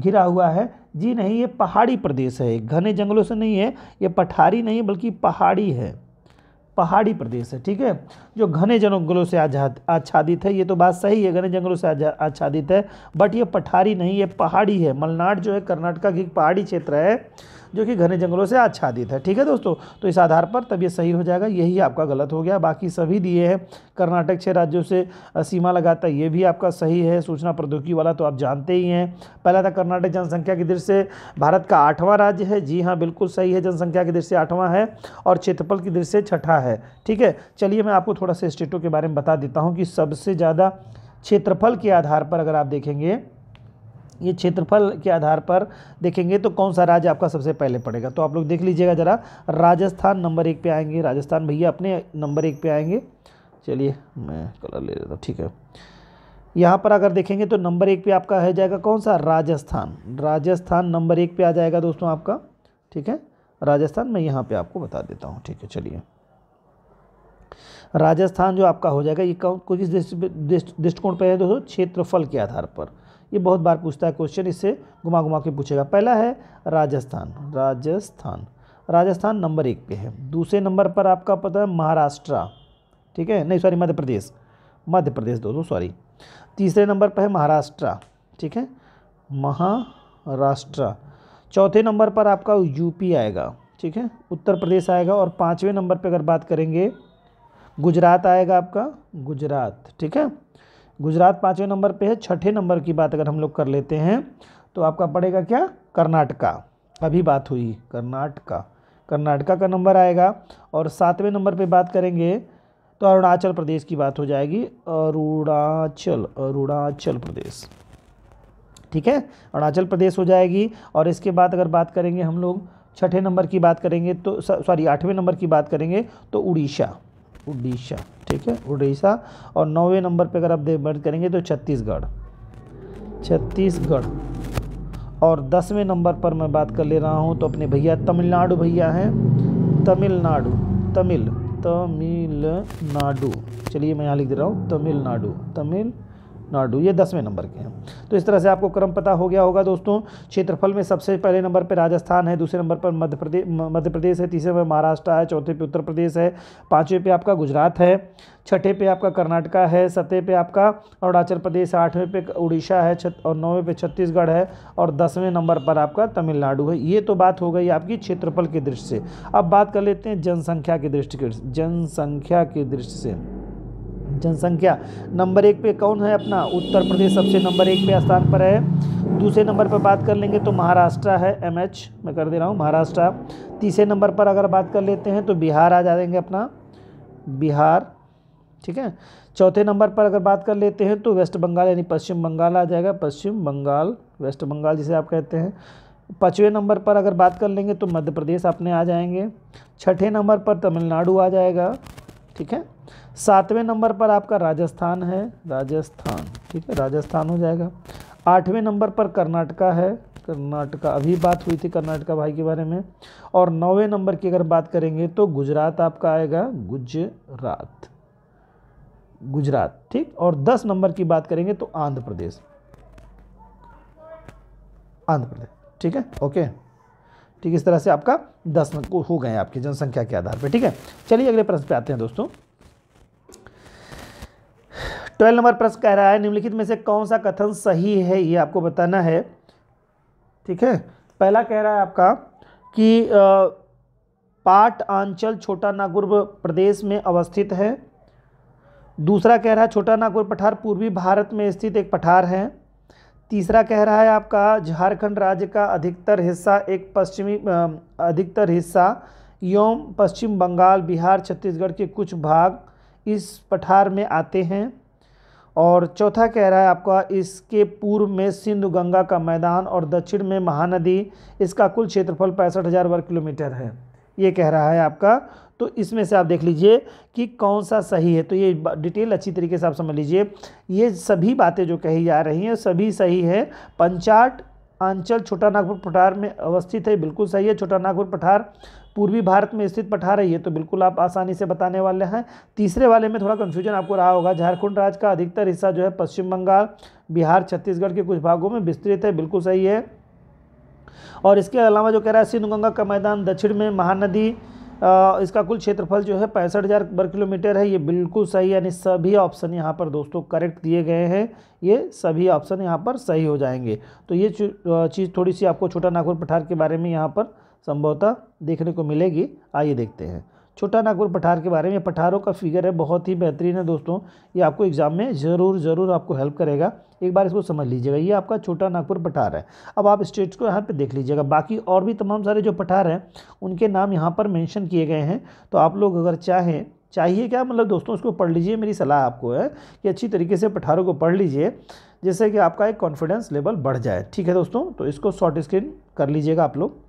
घिरा हुआ है जी नहीं ये पहाड़ी प्रदेश है घने जंगलों से नहीं है ये पठारी नहीं बल्कि पहाड़ी है पहाड़ी प्रदेश है ठीक है जो घने जंगलों से आच्छादित है ये तो बात सही है घने जंगलों से आच्छादित है बट ये पठारी नहीं ये पहाड़ी है मलनाड जो है कर्नाटका की पहाड़ी क्षेत्र है जो कि घने जंगलों से आच्छादित है ठीक है दोस्तों तो इस आधार पर तब ये सही हो जाएगा यही आपका गलत हो गया बाकी सभी दिए हैं कर्नाटक छः राज्यों से सीमा लगाता है ये भी आपका सही है सूचना प्रौद्योगिकी वाला तो आप जानते ही हैं पहला था कर्नाटक जनसंख्या की दृष्टि से भारत का आठवां राज्य है जी हाँ बिल्कुल सही है जनसंख्या की दृष्टि से आठवां है और क्षेत्रफल की दृष्टि से छठा है ठीक है चलिए मैं आपको थोड़ा सा स्टेटों के बारे में बता देता हूँ कि सबसे ज़्यादा क्षेत्रफल के आधार पर अगर आप देखेंगे ये क्षेत्रफल के आधार पर देखेंगे तो कौन सा राज्य आपका सबसे पहले पड़ेगा तो आप लोग देख लीजिएगा ज़रा राजस्थान नंबर एक पे आएंगे राजस्थान भैया अपने नंबर एक पे आएंगे चलिए मैं कलर ले लेता हूँ ठीक है यहाँ पर अगर देखेंगे तो नंबर एक पे आपका है जाएगा कौन सा राजस्थान राजस्थान नंबर एक पे आ जाएगा दोस्तों आपका ठीक है राजस्थान मैं यहाँ पर आपको बता देता हूँ ठीक है चलिए राजस्थान जो आपका हो जाएगा ये कौन किस दृष्टिकोण पर है दोस्तों क्षेत्रफल के आधार पर ये बहुत बार पूछता है क्वेश्चन इससे घुमा घुमा के पूछेगा पहला है राजस्थान राजस्थान राजस्थान नंबर एक पे है दूसरे नंबर पर आपका पता है महाराष्ट्र ठीक है नहीं सॉरी मध्य प्रदेश मध्य प्रदेश दोस्तों सॉरी तीसरे नंबर पर है महाराष्ट्र ठीक है महाराष्ट्र चौथे नंबर पर आपका यूपी आएगा ठीक है उत्तर प्रदेश आएगा और पाँचवें नंबर पर अगर बात करेंगे गुजरात आएगा आपका गुजरात ठीक है गुजरात पाँचवें नंबर पे है छठे नंबर की बात अगर हम लोग कर लेते हैं तो आपका पड़ेगा क्या कर्नाटका अभी बात हुई कर्नाटका कर्नाटका का नंबर आएगा और सातवें नंबर पे बात करेंगे तो अरुणाचल प्रदेश की बात हो जाएगी अरुणाचल अरुणाचल प्रदेश ठीक है अरुणाचल प्रदेश हो जाएगी और इसके बाद अगर बात करेंगे हम लोग छठे नंबर की बात करेंगे तो सॉरी आठवें नंबर की बात करेंगे तो उड़ीसा उड़ीसा ठीक है उड़ीसा और नौवे नंबर पे अगर आप बैठ करेंगे तो छत्तीसगढ़ छत्तीसगढ़ और दसवें नंबर पर मैं बात कर ले रहा हूँ तो अपने भैया तमिलनाडु भैया हैं तमिलनाडु तमिल तमिलनाडु चलिए मैं यहाँ लिख दे रहा हूँ तमिलनाडु तमिल नॉट डू ये दसवें नंबर के हैं तो इस तरह से आपको क्रम पता हो गया होगा दोस्तों क्षेत्रफल में सबसे पहले नंबर पर राजस्थान है दूसरे नंबर पर मध्य प्रदेश मध्य प्रदेश है तीसरे पर महाराष्ट्र है चौथे पे उत्तर प्रदेश है पाँचवें पे आपका गुजरात है छठे पे आपका कर्नाटका है सतह पे आपका अरुणाचल प्रदेश है आठवें पे उड़ीसा है छत और नौवें पे छत्तीसगढ़ है और दसवें नंबर पर आपका तमिलनाडु है ये तो बात हो गई आपकी क्षेत्रफल की दृष्टि से अब बात कर लेते हैं जनसंख्या की दृष्टि जनसंख्या की दृष्टि से जनसंख्या नंबर एक पे कौन है अपना उत्तर प्रदेश सबसे नंबर एक पे स्थान पर है दूसरे नंबर पर बात कर लेंगे तो महाराष्ट्र है एम एच मैं कर दे रहा हूँ महाराष्ट्र तीसरे नंबर पर अगर बात कर लेते हैं तो बिहार आ जाएंगे अपना बिहार ठीक है चौथे नंबर पर अगर बात कर लेते हैं तो वेस्ट बंगाल यानी पश्चिम बंगाल आ जाएगा पश्चिम बंगाल वेस्ट बंगाल जिसे आप कहते हैं पाँचवें नंबर पर अगर बात कर लेंगे तो मध्य प्रदेश अपने आ जाएंगे छठे नंबर पर तमिलनाडु आ जाएगा ठीक है सातवें नंबर पर आपका राजस्थान है राजस्थान ठीक है राजस्थान हो जाएगा आठवें नंबर पर कर्नाटका है कर्नाटका अभी बात हुई थी कर्नाटका भाई के बारे में और नौवें नंबर की अगर बात करेंगे तो गुजरात आपका आएगा गुजरात गुजरात ठीक और दस नंबर की बात करेंगे तो आंध्र प्रदेश आंध्र प्रदेश ठीक है ओके ठीक इस तरह से आपका दस हो गए आपकी जनसंख्या के आधार पर ठीक है चलिए अगले प्रश्न पे आते हैं दोस्तों ट्वेल्व नंबर प्रश्न कह रहा है निम्नलिखित में से कौन सा कथन सही है ये आपको बताना है ठीक है पहला कह रहा है आपका कि पाट आंचल छोटा नागुर प्रदेश में अवस्थित है दूसरा कह रहा है छोटा नागुर पठार पूर्वी भारत में स्थित एक पठार है तीसरा कह रहा है आपका झारखंड राज्य का अधिकतर हिस्सा एक पश्चिमी अधिकतर हिस्सा यौम पश्चिम बंगाल बिहार छत्तीसगढ़ के कुछ भाग इस पठार में आते हैं और चौथा कह रहा है आपका इसके पूर्व में सिंधु गंगा का मैदान और दक्षिण में महानदी इसका कुल क्षेत्रफल पैंसठ हज़ार वर्ग किलोमीटर है ये कह रहा है आपका तो इसमें से आप देख लीजिए कि कौन सा सही है तो ये डिटेल अच्छी तरीके से आप समझ लीजिए ये सभी बातें जो कही जा रही हैं सभी सही है पंचाट आंचल छोटा नागपुर पठार में अवस्थित है बिल्कुल सही है छोटा नागपुर पठार पूर्वी भारत में स्थित पठार है ये तो बिल्कुल आप आसानी से बताने वाले हैं तीसरे वाले में थोड़ा कन्फ्यूजन आपको रहा होगा झारखंड राज्य का अधिकतर हिस्सा जो है पश्चिम बंगाल बिहार छत्तीसगढ़ के कुछ भागों में विस्तृत है बिल्कुल सही है और इसके अलावा जो कह रहा है सिंधु गंगा का मैदान दक्षिण में महानदी इसका कुल क्षेत्रफल जो है पैंसठ हज़ार वर्ग किलोमीटर है ये बिल्कुल सही यानी सभी ऑप्शन यहाँ पर दोस्तों करेक्ट दिए गए हैं ये सभी ऑप्शन यहाँ पर सही हो जाएंगे तो ये चीज़ थोड़ी सी आपको छोटा नागपुर पठार के बारे में यहाँ पर संभवतः देखने को मिलेगी आइए देखते हैं छोटा नागपुर पठार के बारे में पठारों का फिगर है बहुत ही बेहतरीन है दोस्तों ये आपको एग्ज़ाम में ज़रूर ज़रूर आपको हेल्प करेगा एक बार इसको समझ लीजिएगा ये आपका छोटा नागपुर पठार है अब आप स्टेट्स को यहाँ पे देख लीजिएगा बाकी और भी तमाम सारे जो पठार हैं उनके नाम यहाँ पर मैंशन किए गए हैं तो आप लोग अगर चाहें चाहिए क्या मतलब दोस्तों उसको पढ़ लीजिए मेरी सलाह आपको है कि अच्छी तरीके से पठारों को पढ़ लीजिए जिससे कि आपका एक कॉन्फिडेंस लेवल बढ़ जाए ठीक है दोस्तों तो इसको शॉर्ट स्क्रीन कर लीजिएगा आप लोग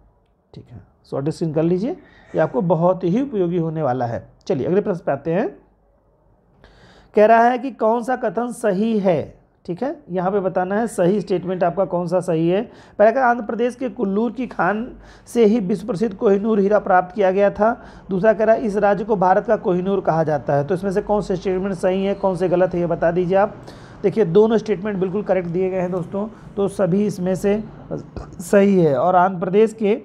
ठीक है शॉर्ट स्क्रीन कर लीजिए ये आपको बहुत ही उपयोगी होने वाला है चलिए अगले प्रश्न पे आते हैं कह रहा है कि कौन सा कथन सही है ठीक है यहाँ पे बताना है सही स्टेटमेंट आपका कौन सा सही है पहला कहा आंध्र प्रदेश के कुल्लूर की खान से ही विश्व प्रसिद्ध कोहिनूर हीरा प्राप्त किया गया था दूसरा कह रहा है इस राज्य को भारत का कोहिनूर कहा जाता है तो इसमें से कौन से स्टेटमेंट सही है कौन से गलत है ये बता दीजिए आप देखिए दोनों स्टेटमेंट बिल्कुल करेक्ट दिए गए हैं दोस्तों तो सभी इसमें से सही है और आंध्र प्रदेश के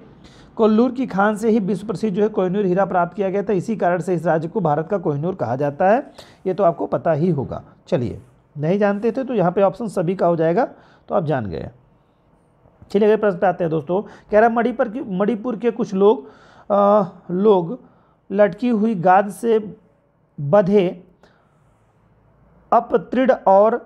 कोल्लूर की खान से ही विश्व प्रसिद्ध जो है कोहिनूर हीरा प्राप्त किया गया था इसी कारण से इस राज्य को भारत का कोहिनूर कहा जाता है ये तो आपको पता ही होगा चलिए नहीं जानते थे तो यहाँ पे ऑप्शन सभी का हो जाएगा तो आप जान गए चलिए अगले प्रश्न पे आते हैं दोस्तों कह रहा मणिपुर की मणिपुर के कुछ लोग आ, लोग लटकी हुई गाद से बधे अपतृढ़ और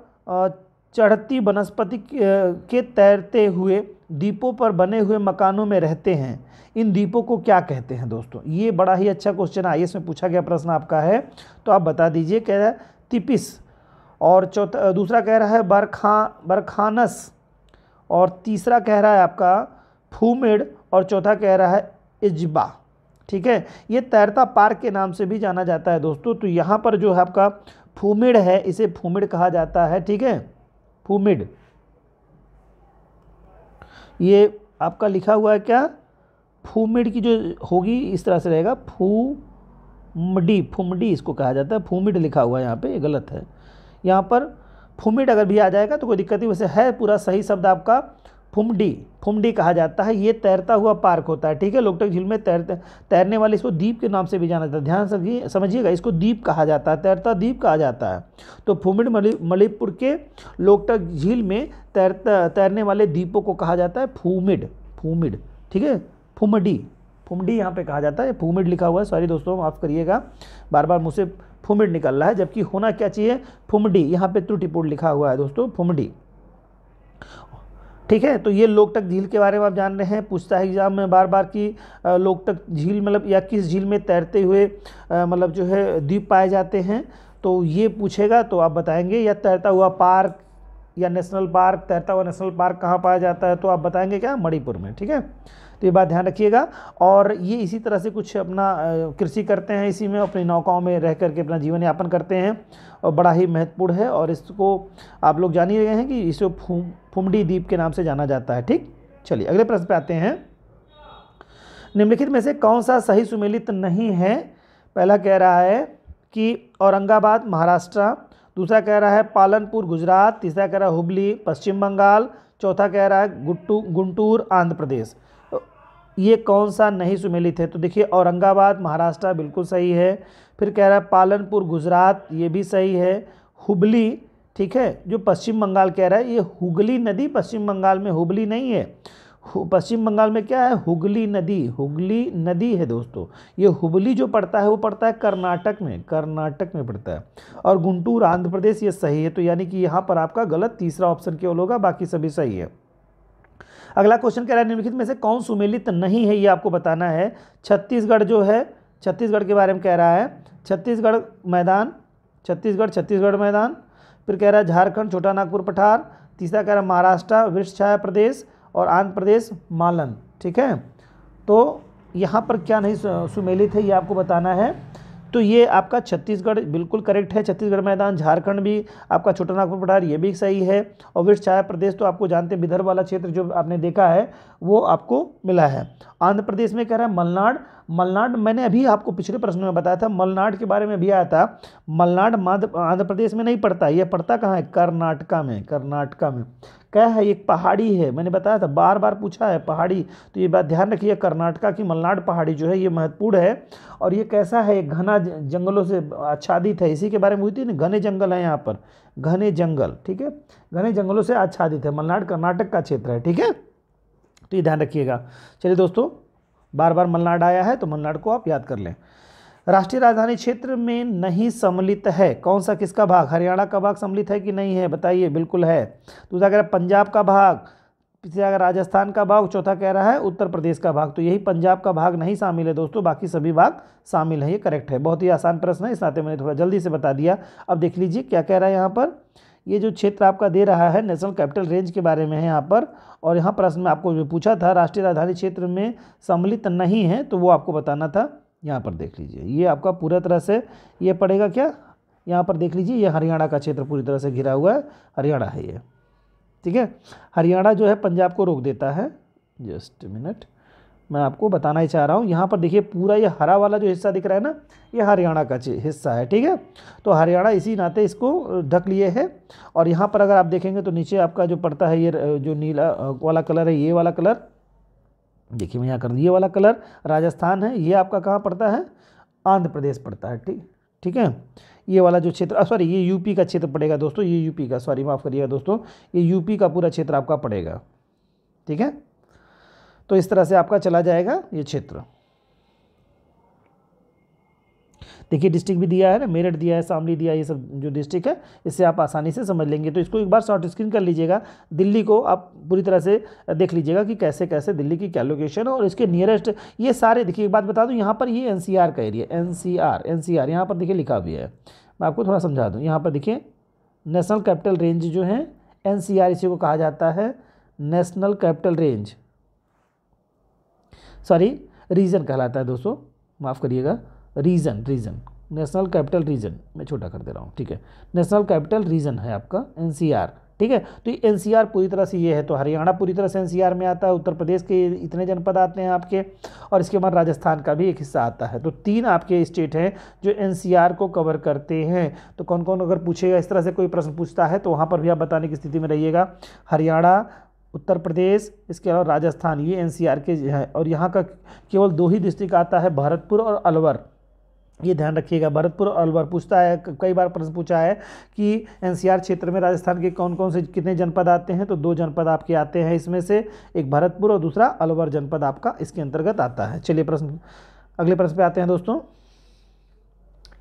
चढ़ती वनस्पति के तैरते हुए दीपों पर बने हुए मकानों में रहते हैं इन दीपों को क्या कहते हैं दोस्तों ये बड़ा ही अच्छा क्वेश्चन एस में पूछा गया प्रश्न आपका है तो आप बता दीजिए कह रहा है तिपिस और चौथा दूसरा कह रहा है बरखा बरखानस और तीसरा कह रहा है आपका फूमेड और चौथा कह रहा है इजबा ठीक है ये तैरता पार्क के नाम से भी जाना जाता है दोस्तों तो यहाँ पर जो है आपका फूमिड है इसे फूमिड कहा जाता है ठीक है फूमिड ये आपका लिखा हुआ है क्या फूमिड की जो होगी इस तरह से रहेगा फूमडी फूमडी इसको कहा जाता है फूमिड लिखा हुआ है यहाँ पे ये गलत है यहाँ पर फूमिड अगर भी आ जाएगा तो कोई दिक्कत नहीं वैसे है पूरा सही शब्द आपका फुमडी फुमडी कहा जाता है ये तैरता हुआ पार्क होता है ठीक है लोकटक झील में तैरते तैरने वाले इसको द्वीप के नाम से भी जाना जाता है ध्यान समझिए समझिएगा इसको द्वीप कहा जाता है तैरता द्वीप कहा जाता है तो फुमड मलिकपुर के लोकटक झील में तैरता तैरने वाले द्वीपों को कहा जाता है फूमिड फूमिड ठीक है फुमडी फुमडी यहाँ पर कहा जाता है फूमिड लिखा हुआ है सॉरी दोस्तों माफ़ करिएगा बार बार मुझसे फुमिड निकल रहा है जबकि होना क्या चाहिए फुमडी यहाँ पर त्रुटिपूर्ण लिखा हुआ है दोस्तों फुमडी ठीक है तो ये लोकटक झील के बारे में आप जान रहे हैं पूछता है एग्ज़ाम में बार बार कि लोकटक झील मतलब या किस झील में तैरते हुए मतलब जो है द्वीप पाए जाते हैं तो ये पूछेगा तो आप बताएंगे या तैरता हुआ पार्क या नेशनल पार्क तैरता हुआ नेशनल पार्क कहाँ पाया जाता है तो आप बताएंगे क्या मणिपुर में ठीक है तो ये बात ध्यान रखिएगा और ये इसी तरह से कुछ अपना कृषि करते हैं इसी में अपनी नौकाओं में रह करके अपना जीवन यापन करते हैं और बड़ा ही महत्वपूर्ण है और इसको आप लोग जान ही रहे हैं कि इसे फुमडी द्वीप के नाम से जाना जाता है ठीक चलिए अगले प्रश्न पर आते हैं निम्नलिखित में से कौन सा सही सुमेलित नहीं है पहला कह रहा है कि औरंगाबाद महाराष्ट्र दूसरा कह रहा है पालनपुर गुजरात तीसरा कह रहा है हुबली पश्चिम बंगाल चौथा कह रहा है गुट्टू गुंटूर आंध्र प्रदेश ये कौन सा नहीं सुमेलित है तो देखिए औरंगाबाद महाराष्ट्र बिल्कुल सही है फिर कह रहा है पालनपुर गुजरात ये भी सही है हुबली ठीक है जो पश्चिम बंगाल कह रहा है ये हुगली नदी पश्चिम बंगाल में हुबली नहीं है पश्चिम बंगाल में क्या है हुगली नदी हुगली नदी है दोस्तों ये हुबली जो पड़ता है वो पड़ता है कर्नाटक में कर्नाटक में पड़ता है और गुंटूर आंध्र प्रदेश ये सही है तो यानी कि यहाँ पर आपका गलत तीसरा ऑप्शन केवल होगा बाकी सभी सही है अगला क्वेश्चन कह रहा है निम्नलिखित में से कौन सुमेलित नहीं है ये आपको बताना है छत्तीसगढ़ जो है छत्तीसगढ़ के बारे में कह रहा है छत्तीसगढ़ मैदान छत्तीसगढ़ छत्तीसगढ़ मैदान फिर कह रहा है झारखंड छोटा नागपुर पठार तीसरा कह रहा है महाराष्ट्र वृक्षाया प्रदेश और आंध्र प्रदेश मालन ठीक है तो यहाँ पर क्या नहीं सुमेलित है ये आपको बताना है तो ये आपका छत्तीसगढ़ बिल्कुल करेक्ट है छत्तीसगढ़ मैदान झारखंड भी आपका छोटा नागपुर पठार ये भी सही है और विश्व छाया प्रदेश तो आपको जानते हैं विदर्भ वाला क्षेत्र जो आपने देखा है वो आपको मिला है आंध्र प्रदेश में कह रहा है मलनाड मलनाड मैंने अभी आपको पिछले प्रश्न में बताया था मलनाड के बारे में भी आया था मलनाड आंध्र प्रदेश में नहीं पड़ता यह पड़ता कहाँ है कर्नाटका में कर्नाटका में क्या है एक पहाड़ी है मैंने बताया था बार बार पूछा है पहाड़ी तो ये बात ध्यान रखिए कर्नाटका की मलनाड पहाड़ी जो है ये महत्वपूर्ण है और ये कैसा है घना जंगलों से आच्छादित है इसी के बारे में हुई थी ना घने जंगल है यहाँ पर घने जंगल ठीक है घने जंगलों से आच्छादित है मलनाड कर्नाटक का क्षेत्र है ठीक है तो ये ध्यान रखिएगा चलिए दोस्तों बार बार मलनाड आया है तो मलनाड को आप याद कर लें राष्ट्रीय राजधानी क्षेत्र में नहीं सम्मिलित है कौन सा किसका भाग हरियाणा का भाग सम्मिलित है कि नहीं है बताइए बिल्कुल है दूसरा कह रहा है पंजाब का भाग तीसरा राजस्थान का भाग चौथा कह रहा है उत्तर प्रदेश का भाग तो यही पंजाब का भाग नहीं शामिल है दोस्तों बाकी सभी भाग शामिल है ये करेक्ट है बहुत ही आसान प्रश्न है इस नाते मैंने थोड़ा जल्दी से बता दिया अब देख लीजिए क्या कह रहा है यहाँ पर ये जो क्षेत्र आपका दे रहा है नेशनल कैपिटल रेंज के बारे में है यहाँ पर और यहाँ प्रश्न में आपको जो पूछा था राष्ट्रीय राजधानी क्षेत्र में सम्मिलित नहीं है तो वो आपको बताना था यहाँ पर देख लीजिए ये आपका पूरा तरह से ये पड़ेगा क्या यहाँ पर देख लीजिए ये हरियाणा का क्षेत्र पूरी तरह से घिरा हुआ है हरियाणा है ये ठीक है हरियाणा जो है पंजाब को रोक देता है जस्ट मिनट मैं आपको बताना ही चाह रहा हूँ यहाँ पर देखिए पूरा ये हरा वाला जो हिस्सा दिख रहा है ना ये हरियाणा का हिस्सा है ठीक है तो हरियाणा इसी नाते इसको ढक लिए है और यहाँ पर अगर आप देखेंगे तो नीचे आपका जो पड़ता है ये जो नीला वाला कलर है ये वाला कलर देखिए मैं यहाँ कर ये वाला कलर राजस्थान है ये आपका कहाँ पड़ता है आंध्र प्रदेश पड़ता है ठीक ठीक है ये वाला जो क्षेत्र सॉरी ये यूपी का क्षेत्र पड़ेगा दोस्तों ये यूपी का सॉरी माफ़ करिएगा दोस्तों ये यूपी का पूरा क्षेत्र आपका पड़ेगा ठीक है तो इस तरह से आपका चला जाएगा ये क्षेत्र देखिए डिस्ट्रिक्ट भी दिया है ना मेरठ दिया है शामली दिया है ये सब जो डिस्ट्रिक्ट है इससे आप आसानी से समझ लेंगे तो इसको एक बार शॉर्ट स्क्रीन कर लीजिएगा दिल्ली को आप पूरी तरह से देख लीजिएगा कि कैसे कैसे दिल्ली की क्या लोकेशन और इसके नियरेस्ट ये सारे देखिए एक बात बता दूँ यहाँ पर ये एन का area N C R N C R यहाँ पर देखिए लिखा भी है मैं आपको थोड़ा समझा दूँ यहाँ पर देखिए नेशनल कैपिटल रेंज जो है एन इसी को कहा जाता है national capital range sorry region कहलाता है दोस्तों माफ़ करिएगा region region national capital region मैं छोटा कर दे रहा हूँ ठीक है नेशनल कैपिटल रीजन है आपका एनसीआर ठीक है तो ये एनसीआर पूरी तरह से ये है तो हरियाणा पूरी तरह से एनसीआर में आता है उत्तर प्रदेश के इतने जनपद आते हैं आपके और इसके बाद राजस्थान का भी एक हिस्सा आता है तो तीन आपके स्टेट हैं जो एनसीआर को कवर करते हैं तो कौन कौन अगर पूछेगा इस तरह से कोई प्रश्न पूछता है तो वहाँ पर भी आप बताने की स्थिति में रहिएगा हरियाणा उत्तर प्रदेश इसके अलावा राजस्थान ये एन के हैं और यहाँ का केवल दो ही डिस्ट्रिक्ट आता है भरतपुर और अलवर ये ध्यान रखिएगा भरतपुर अलवर पूछता है कई बार प्रश्न पूछा है कि एनसीआर क्षेत्र में राजस्थान के कौन कौन से कितने जनपद आते हैं तो दो जनपद आपके आते हैं इसमें से एक भरतपुर और दूसरा अलवर जनपद आपका इसके अंतर्गत आता है चलिए प्रश्न अगले प्रश्न पे आते हैं दोस्तों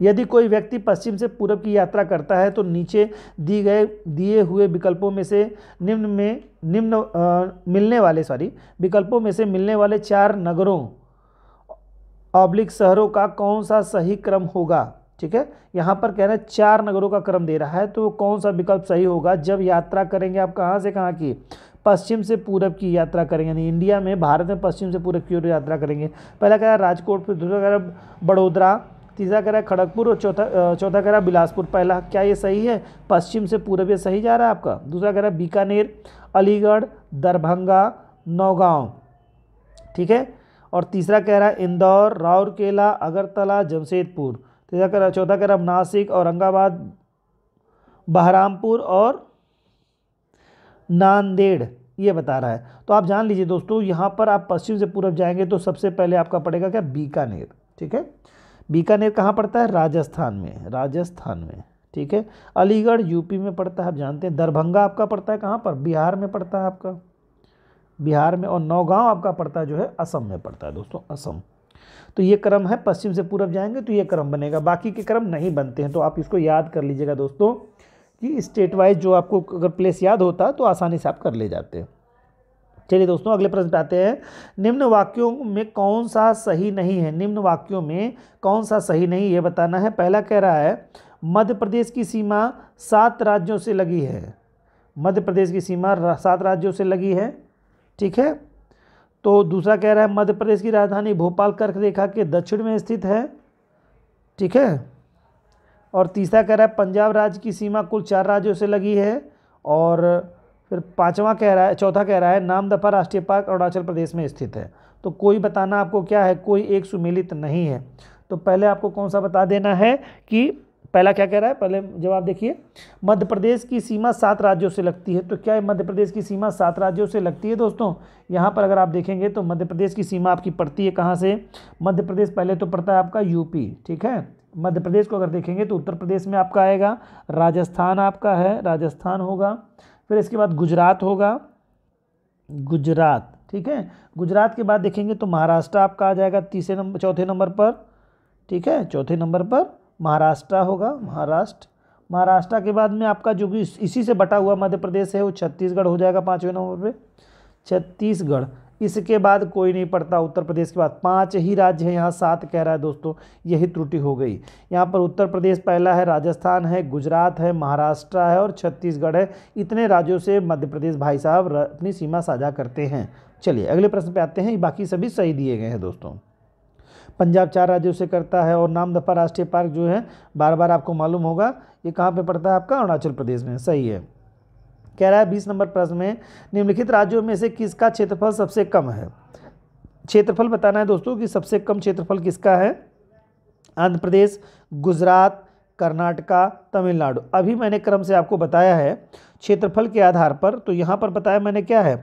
यदि कोई व्यक्ति पश्चिम से पूर्व की यात्रा करता है तो नीचे दी गए दिए हुए विकल्पों में से निम्न में निम्न आ, मिलने वाले सॉरी विकल्पों में से मिलने वाले चार नगरों ऑब्लिक शहरों का कौन सा सही क्रम होगा ठीक है यहाँ पर कह रहे हैं चार नगरों का क्रम दे रहा है तो कौन सा विकल्प सही होगा जब यात्रा करेंगे आप कहाँ से कहाँ की पश्चिम से पूरब की यात्रा करेंगे यानी इंडिया में भारत में पश्चिम से पूरब की ओर यात्रा करेंगे पहला कह रहा है राजकोट फिर दूसरा कह रहा है बड़ोदरा तीसरा कह रहा है खड़गपुर और चौथा चौथा कह रहा है बिलासपुर पहला क्या ये सही है पश्चिम से पूरब ये सही जा रहा है आपका दूसरा कह रहा है बीकानेर अलीगढ़ दरभंगा नौगांव ठीक है और तीसरा कह रहा है इंदौर राउरकेला अगरतला जमशेदपुर तीसरा कह रहा है चौथा कह रहा है नासिक औरंगाबाद बहरामपुर और नांदेड़ ये बता रहा है तो आप जान लीजिए दोस्तों यहाँ पर आप पश्चिम से पूर्व जाएंगे तो सबसे पहले आपका पड़ेगा क्या बीकानेर ठीक है बीकानेर कहाँ पड़ता है राजस्थान में राजस्थान में ठीक है अलीगढ़ यूपी में पड़ता है आप जानते हैं दरभंगा आपका पड़ता है कहाँ पर बिहार में पड़ता है आपका बिहार में और नौगांव आपका पड़ता जो है असम में पड़ता है दोस्तों असम तो ये क्रम है पश्चिम से पूरब जाएंगे तो ये क्रम बनेगा बाकी के क्रम नहीं बनते हैं तो आप इसको याद कर लीजिएगा दोस्तों कि स्टेट वाइज जो आपको अगर प्लेस याद होता तो आसानी से आप कर ले जाते हैं चलिए दोस्तों अगले प्रश्न पे आते हैं निम्न वाक्यों में कौन सा सही नहीं है निम्न वाक्यों में कौन सा सही नहीं ये बताना है पहला कह रहा है मध्य प्रदेश की सीमा सात राज्यों से लगी है मध्य प्रदेश की सीमा सात राज्यों से लगी है ठीक है तो दूसरा कह रहा है मध्य प्रदेश की राजधानी भोपाल कर्क रेखा के दक्षिण में स्थित है ठीक है और तीसरा कह रहा है पंजाब राज्य की सीमा कुल चार राज्यों से लगी है और फिर पाँचवा कह रहा है चौथा कह रहा है नामदफा राष्ट्रीय पार्क अरुणाचल प्रदेश में स्थित है तो कोई बताना आपको क्या है कोई एक सुमिलित नहीं है तो पहले आपको कौन सा बता देना है कि पहला क्या कह रहा है पहले जवाब देखिए मध्य प्रदेश की सीमा सात राज्यों से लगती है तो क्या मध्य प्रदेश की सीमा सात राज्यों से लगती है दोस्तों यहाँ पर अगर आप देखेंगे तो मध्य प्रदेश की सीमा आपकी पड़ती है कहाँ से मध्य प्रदेश पहले तो पड़ता है आपका यूपी ठीक है मध्य प्रदेश को अगर देखेंगे तो उत्तर प्रदेश में आपका आएगा राजस्थान आपका है राजस्थान होगा फिर इसके बाद गुजरात होगा गुजरात ठीक है गुजरात के बाद देखेंगे तो महाराष्ट्र आपका आ जाएगा तीसरे नंबर चौथे नंबर पर ठीक है चौथे नंबर पर महाराष्ट्र होगा महाराष्ट्र महाराष्ट्र के बाद में आपका जो भी इसी से बटा हुआ मध्य प्रदेश है वो छत्तीसगढ़ हो जाएगा पाँचवें नंबर पे छत्तीसगढ़ इसके बाद कोई नहीं पड़ता उत्तर प्रदेश के बाद पांच ही राज्य हैं यहाँ सात कह रहा है दोस्तों यही त्रुटि हो गई यहाँ पर उत्तर प्रदेश पहला है राजस्थान है गुजरात है महाराष्ट्र है और छत्तीसगढ़ है इतने राज्यों से मध्य प्रदेश भाई साहब अपनी सीमा साझा करते हैं चलिए अगले प्रश्न पे आते हैं बाकी सभी सही दिए गए हैं दोस्तों पंजाब चार राज्यों से करता है और नामदफा राष्ट्रीय पार्क जो है बार बार आपको मालूम होगा ये कहाँ पर पड़ता है आपका अरुणाचल प्रदेश में सही है कह रहा है बीस नंबर प्रश्न में निम्नलिखित राज्यों में से किसका क्षेत्रफल सबसे कम है क्षेत्रफल बताना है दोस्तों कि सबसे कम क्षेत्रफल किसका है आंध्र प्रदेश गुजरात कर्नाटका तमिलनाडु अभी मैंने क्रम से आपको बताया है क्षेत्रफल के आधार पर तो यहाँ पर बताया मैंने क्या है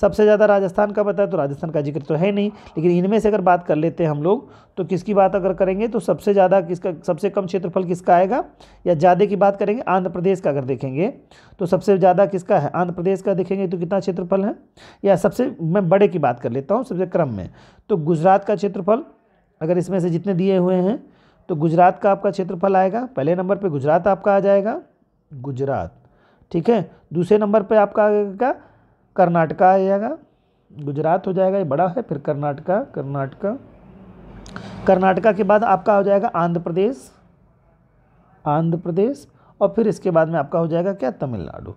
सबसे ज़्यादा राजस्थान का बताया तो राजस्थान का जिक्र तो है नहीं लेकिन इनमें से अगर बात कर लेते हैं हम लोग तो किसकी बात अगर करेंगे तो सबसे ज़्यादा किसका सबसे कम क्षेत्रफल किसका आएगा या ज़्यादा की बात करेंगे आंध्र प्रदेश का अगर देखेंगे तो सबसे ज़्यादा किसका है आंध्र प्रदेश का देखेंगे तो कितना क्षेत्रफल है या सबसे मैं बड़े की बात कर लेता हूँ सबसे क्रम में तो गुजरात का क्षेत्रफल अगर इसमें से जितने दिए हुए हैं तो गुजरात का आपका क्षेत्रफल आएगा पहले नंबर पर गुजरात आपका आ जाएगा गुजरात ठीक है दूसरे नंबर पे आपका आ जाएगा कर्नाटका आ जाएगा गुजरात हो जाएगा ये बड़ा है फिर कर्नाटका कर्नाटका कर्नाटका के बाद आपका हो जाएगा आंध्र प्रदेश आंध्र प्रदेश और फिर इसके बाद में आपका हो जाएगा क्या तमिलनाडु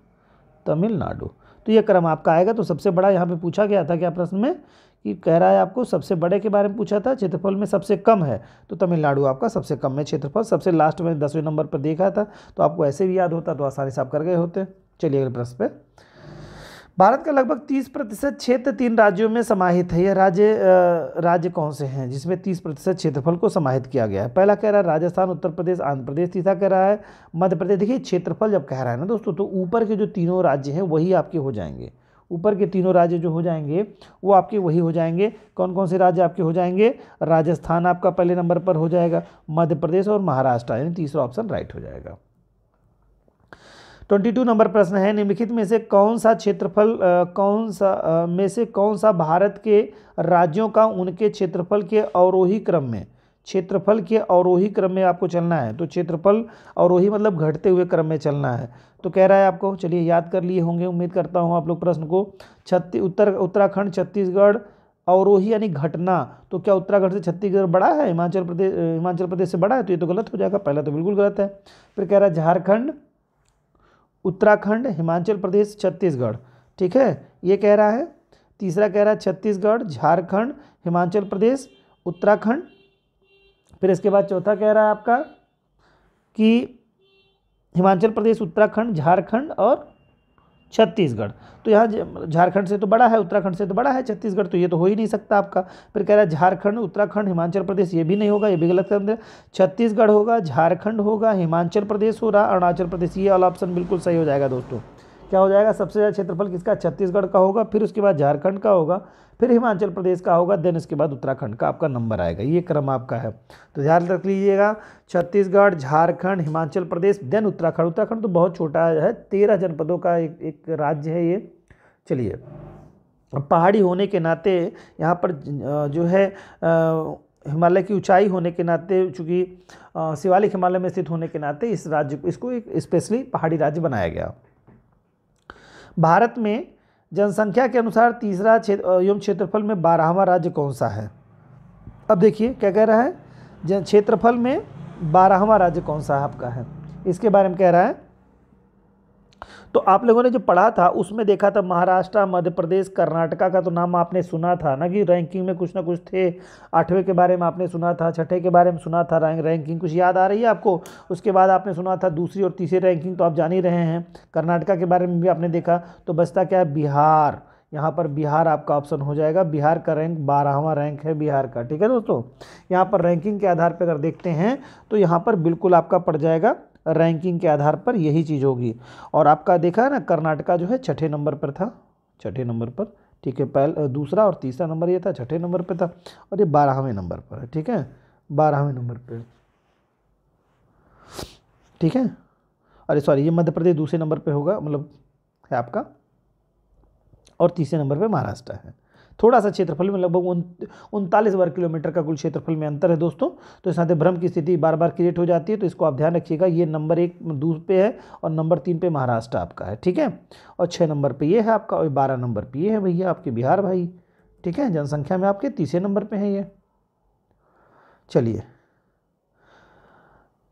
तमिलनाडु तो ये क्रम आपका आएगा तो सबसे बड़ा यहाँ पे पूछा गया था क्या प्रश्न में कि कह रहा है आपको सबसे बड़े के बारे में पूछा था क्षेत्रफल में सबसे कम है तो तमिलनाडु आपका सबसे कम है क्षेत्रफल सबसे लास्ट में दसवें नंबर पर देखा था तो आपको ऐसे भी याद होता तो आसानी से आप कर गए होते चलिए अगले प्रश्न पे भारत का लगभग 30 प्रतिशत क्षेत्र तीन राज्यों में समाहित है यह राज्य राज्य कौन से हैं जिसमें 30 प्रतिशत क्षेत्रफल को समाहित किया गया है पहला कह रहा है राजस्थान उत्तर प्रदेश आंध्र प्रदेश तीसरा कह रहा है मध्य प्रदेश देखिए क्षेत्रफल जब कह रहा है ना दोस्तों तो ऊपर के जो तीनों राज्य हैं वही आपके हो जाएंगे ऊपर के तीनों राज्य जो हो जाएंगे वो आपके वही हो जाएंगे कौन कौन से राज्य आपके हो जाएंगे राजस्थान आपका पहले नंबर पर हो जाएगा मध्य प्रदेश और महाराष्ट्र यानी तीसरा ऑप्शन राइट हो जाएगा ट्वेंटी टू नंबर प्रश्न है निम्नलिखित में से कौन सा क्षेत्रफल कौन सा आ, में से कौन सा भारत के राज्यों का उनके क्षेत्रफल के अवरोही क्रम में क्षेत्रफल के अवरोही क्रम में आपको चलना है तो क्षेत्रफल अवरोही मतलब घटते हुए क्रम में चलना है तो कह रहा है आपको चलिए याद कर लिए होंगे उम्मीद करता हूँ आप लोग प्रश्न को छत्तीस उत्तर उत्तराखंड छत्तीसगढ़ अवरोही यानी घटना तो क्या उत्तराखंड से छत्तीसगढ़ बड़ा है हिमाचल प्रदेश हिमाचल प्रदेश से बड़ा है तो ये तो गलत हो जाएगा पहला तो बिल्कुल गलत है फिर कह रहा है झारखंड उत्तराखंड हिमाचल प्रदेश छत्तीसगढ़ ठीक है ये कह रहा है तीसरा कह रहा है छत्तीसगढ़ झारखंड हिमाचल प्रदेश उत्तराखंड फिर इसके बाद चौथा कह रहा है आपका कि हिमाचल प्रदेश उत्तराखंड झारखंड और छत्तीसगढ़ तो यहाँ झारखंड से तो बड़ा है उत्तराखंड से तो बड़ा है छत्तीसगढ़ तो ये तो हो ही नहीं सकता आपका फिर कह रहा है झारखंड उत्तराखंड हिमाचल प्रदेश ये भी नहीं होगा ये भी गलत कर छत्तीसगढ़ होगा झारखंड होगा हिमाचल प्रदेश हो रहा अरुणाचल प्रदेश ये वाला ऑप्शन बिल्कुल सही हो जाएगा दोस्तों क्या हो जाएगा सबसे ज़्यादा क्षेत्रफल किसका छत्तीसगढ़ का होगा फिर उसके बाद झारखंड का होगा फिर हिमाचल प्रदेश का होगा देन उसके बाद उत्तराखंड का आपका नंबर आएगा ये क्रम आपका है तो ध्यान रख लीजिएगा छत्तीसगढ़ झारखंड हिमाचल प्रदेश देन उत्तराखंड उत्तराखंड तो बहुत छोटा है तेरह जनपदों का एक, एक राज्य है ये चलिए पहाड़ी होने के नाते यहाँ पर जो है हिमालय की ऊंचाई होने के नाते चूँकि शिवालिक हिमालय में स्थित होने के नाते इस राज्य को इसको एक स्पेशली पहाड़ी राज्य बनाया गया भारत में जनसंख्या के अनुसार तीसरा क्षेत्र एवं क्षेत्रफल में बारहवा राज्य कौन सा है अब देखिए क्या कह रहा है जन क्षेत्रफल में बारहवा राज्य कौन सा आपका है इसके बारे में कह रहा है तो आप लोगों ने जो पढ़ा था उसमें देखा था महाराष्ट्र मध्य प्रदेश कर्नाटका का तो नाम आपने सुना था ना कि रैंकिंग में कुछ ना कुछ थे आठवें के बारे में आपने सुना था छठे के बारे में सुना था रैंकिंग कुछ याद आ रही है आपको उसके बाद आपने सुना था दूसरी और तीसरी रैंकिंग तो आप जान ही रहे हैं कर्नाटका के बारे में भी आपने देखा तो बचता क्या है बिहार यहाँ पर बिहार आपका ऑप्शन हो जाएगा बिहार का रैंक बारहवा रैंक है बिहार का ठीक है दोस्तों यहाँ पर रैंकिंग के आधार पर अगर देखते हैं तो यहाँ पर बिल्कुल आपका पड़ जाएगा रैंकिंग के आधार पर यही चीज़ होगी और आपका देखा है ना कर्नाटका जो है छठे नंबर पर था छठे नंबर पर ठीक है पहला दूसरा और तीसरा नंबर ये था छठे नंबर पर था और ये बारहवें नंबर पर है ठीक है बारहवें नंबर पर ठीक है अरे सॉरी ये मध्य प्रदेश दूसरे नंबर पर होगा मतलब है आपका और तीसरे नंबर पर महाराष्ट्र है थोड़ा सा क्षेत्रफल में लगभग उन उनतालीस वर्ग किलोमीटर का कुल क्षेत्रफल में अंतर है दोस्तों तो इस नाते भ्रम की स्थिति बार बार क्रिएट हो जाती है तो इसको आप ध्यान रखिएगा ये नंबर एक दूर पे है और नंबर तीन पे महाराष्ट्र आपका है ठीक है और छः नंबर पर ये है आपका और बारह नंबर पर ये है भैया आपके बिहार भाई ठीक है जनसंख्या में आपके तीसरे नंबर पर है ये चलिए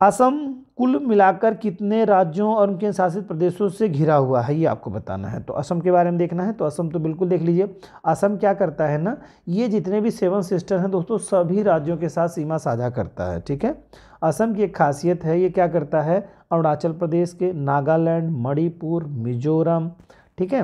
असम कुल मिलाकर कितने राज्यों और उनके शासित प्रदेशों से घिरा हुआ है ये आपको बताना है तो असम के बारे में देखना है तो असम तो बिल्कुल देख लीजिए असम क्या करता है ना ये जितने भी सेवन सिस्टर हैं दोस्तों सभी राज्यों के साथ सीमा साझा करता है ठीक है असम की एक खासियत है ये क्या करता है अरुणाचल प्रदेश के नागालैंड मणिपुर मिजोरम ठीक है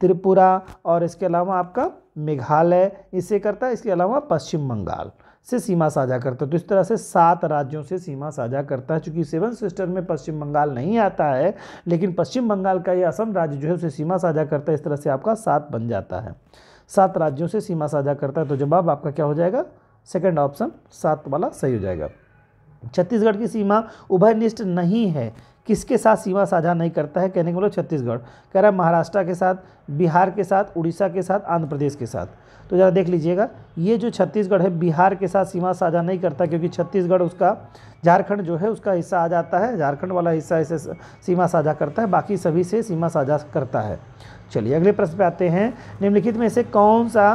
त्रिपुरा और इसके अलावा आपका मेघालय इससे करता है इसके अलावा पश्चिम बंगाल से सीमा साझा करता है तो इस तरह से सात राज्यों से सीमा साझा करता है चूंकि सेवन सिस्टर में पश्चिम बंगाल नहीं आता है लेकिन पश्चिम बंगाल का ये असम राज्य जो है उसे सीमा साझा करता है इस तरह से आपका सात बन जाता है सात राज्यों से सीमा साझा करता है तो जवाब आपका क्या हो जाएगा सेकेंड ऑप्शन सात वाला सही हो जाएगा छत्तीसगढ़ की सीमा उभयनिष्ठ नहीं है किसके साथ सीमा साझा नहीं करता है कहने के मतलब छत्तीसगढ़ कह रहा है महाराष्ट्र के साथ बिहार के साथ उड़ीसा के साथ आंध्र प्रदेश के साथ तो ज़रा देख लीजिएगा ये जो छत्तीसगढ़ है बिहार के साथ सीमा साझा नहीं करता क्योंकि छत्तीसगढ़ उसका झारखंड जो है उसका हिस्सा आ जाता है झारखंड वाला हिस्सा इसे सीमा साझा करता है बाकी सभी से सीमा साझा करता है चलिए अगले प्रश्न पे आते हैं निम्नलिखित में से कौन सा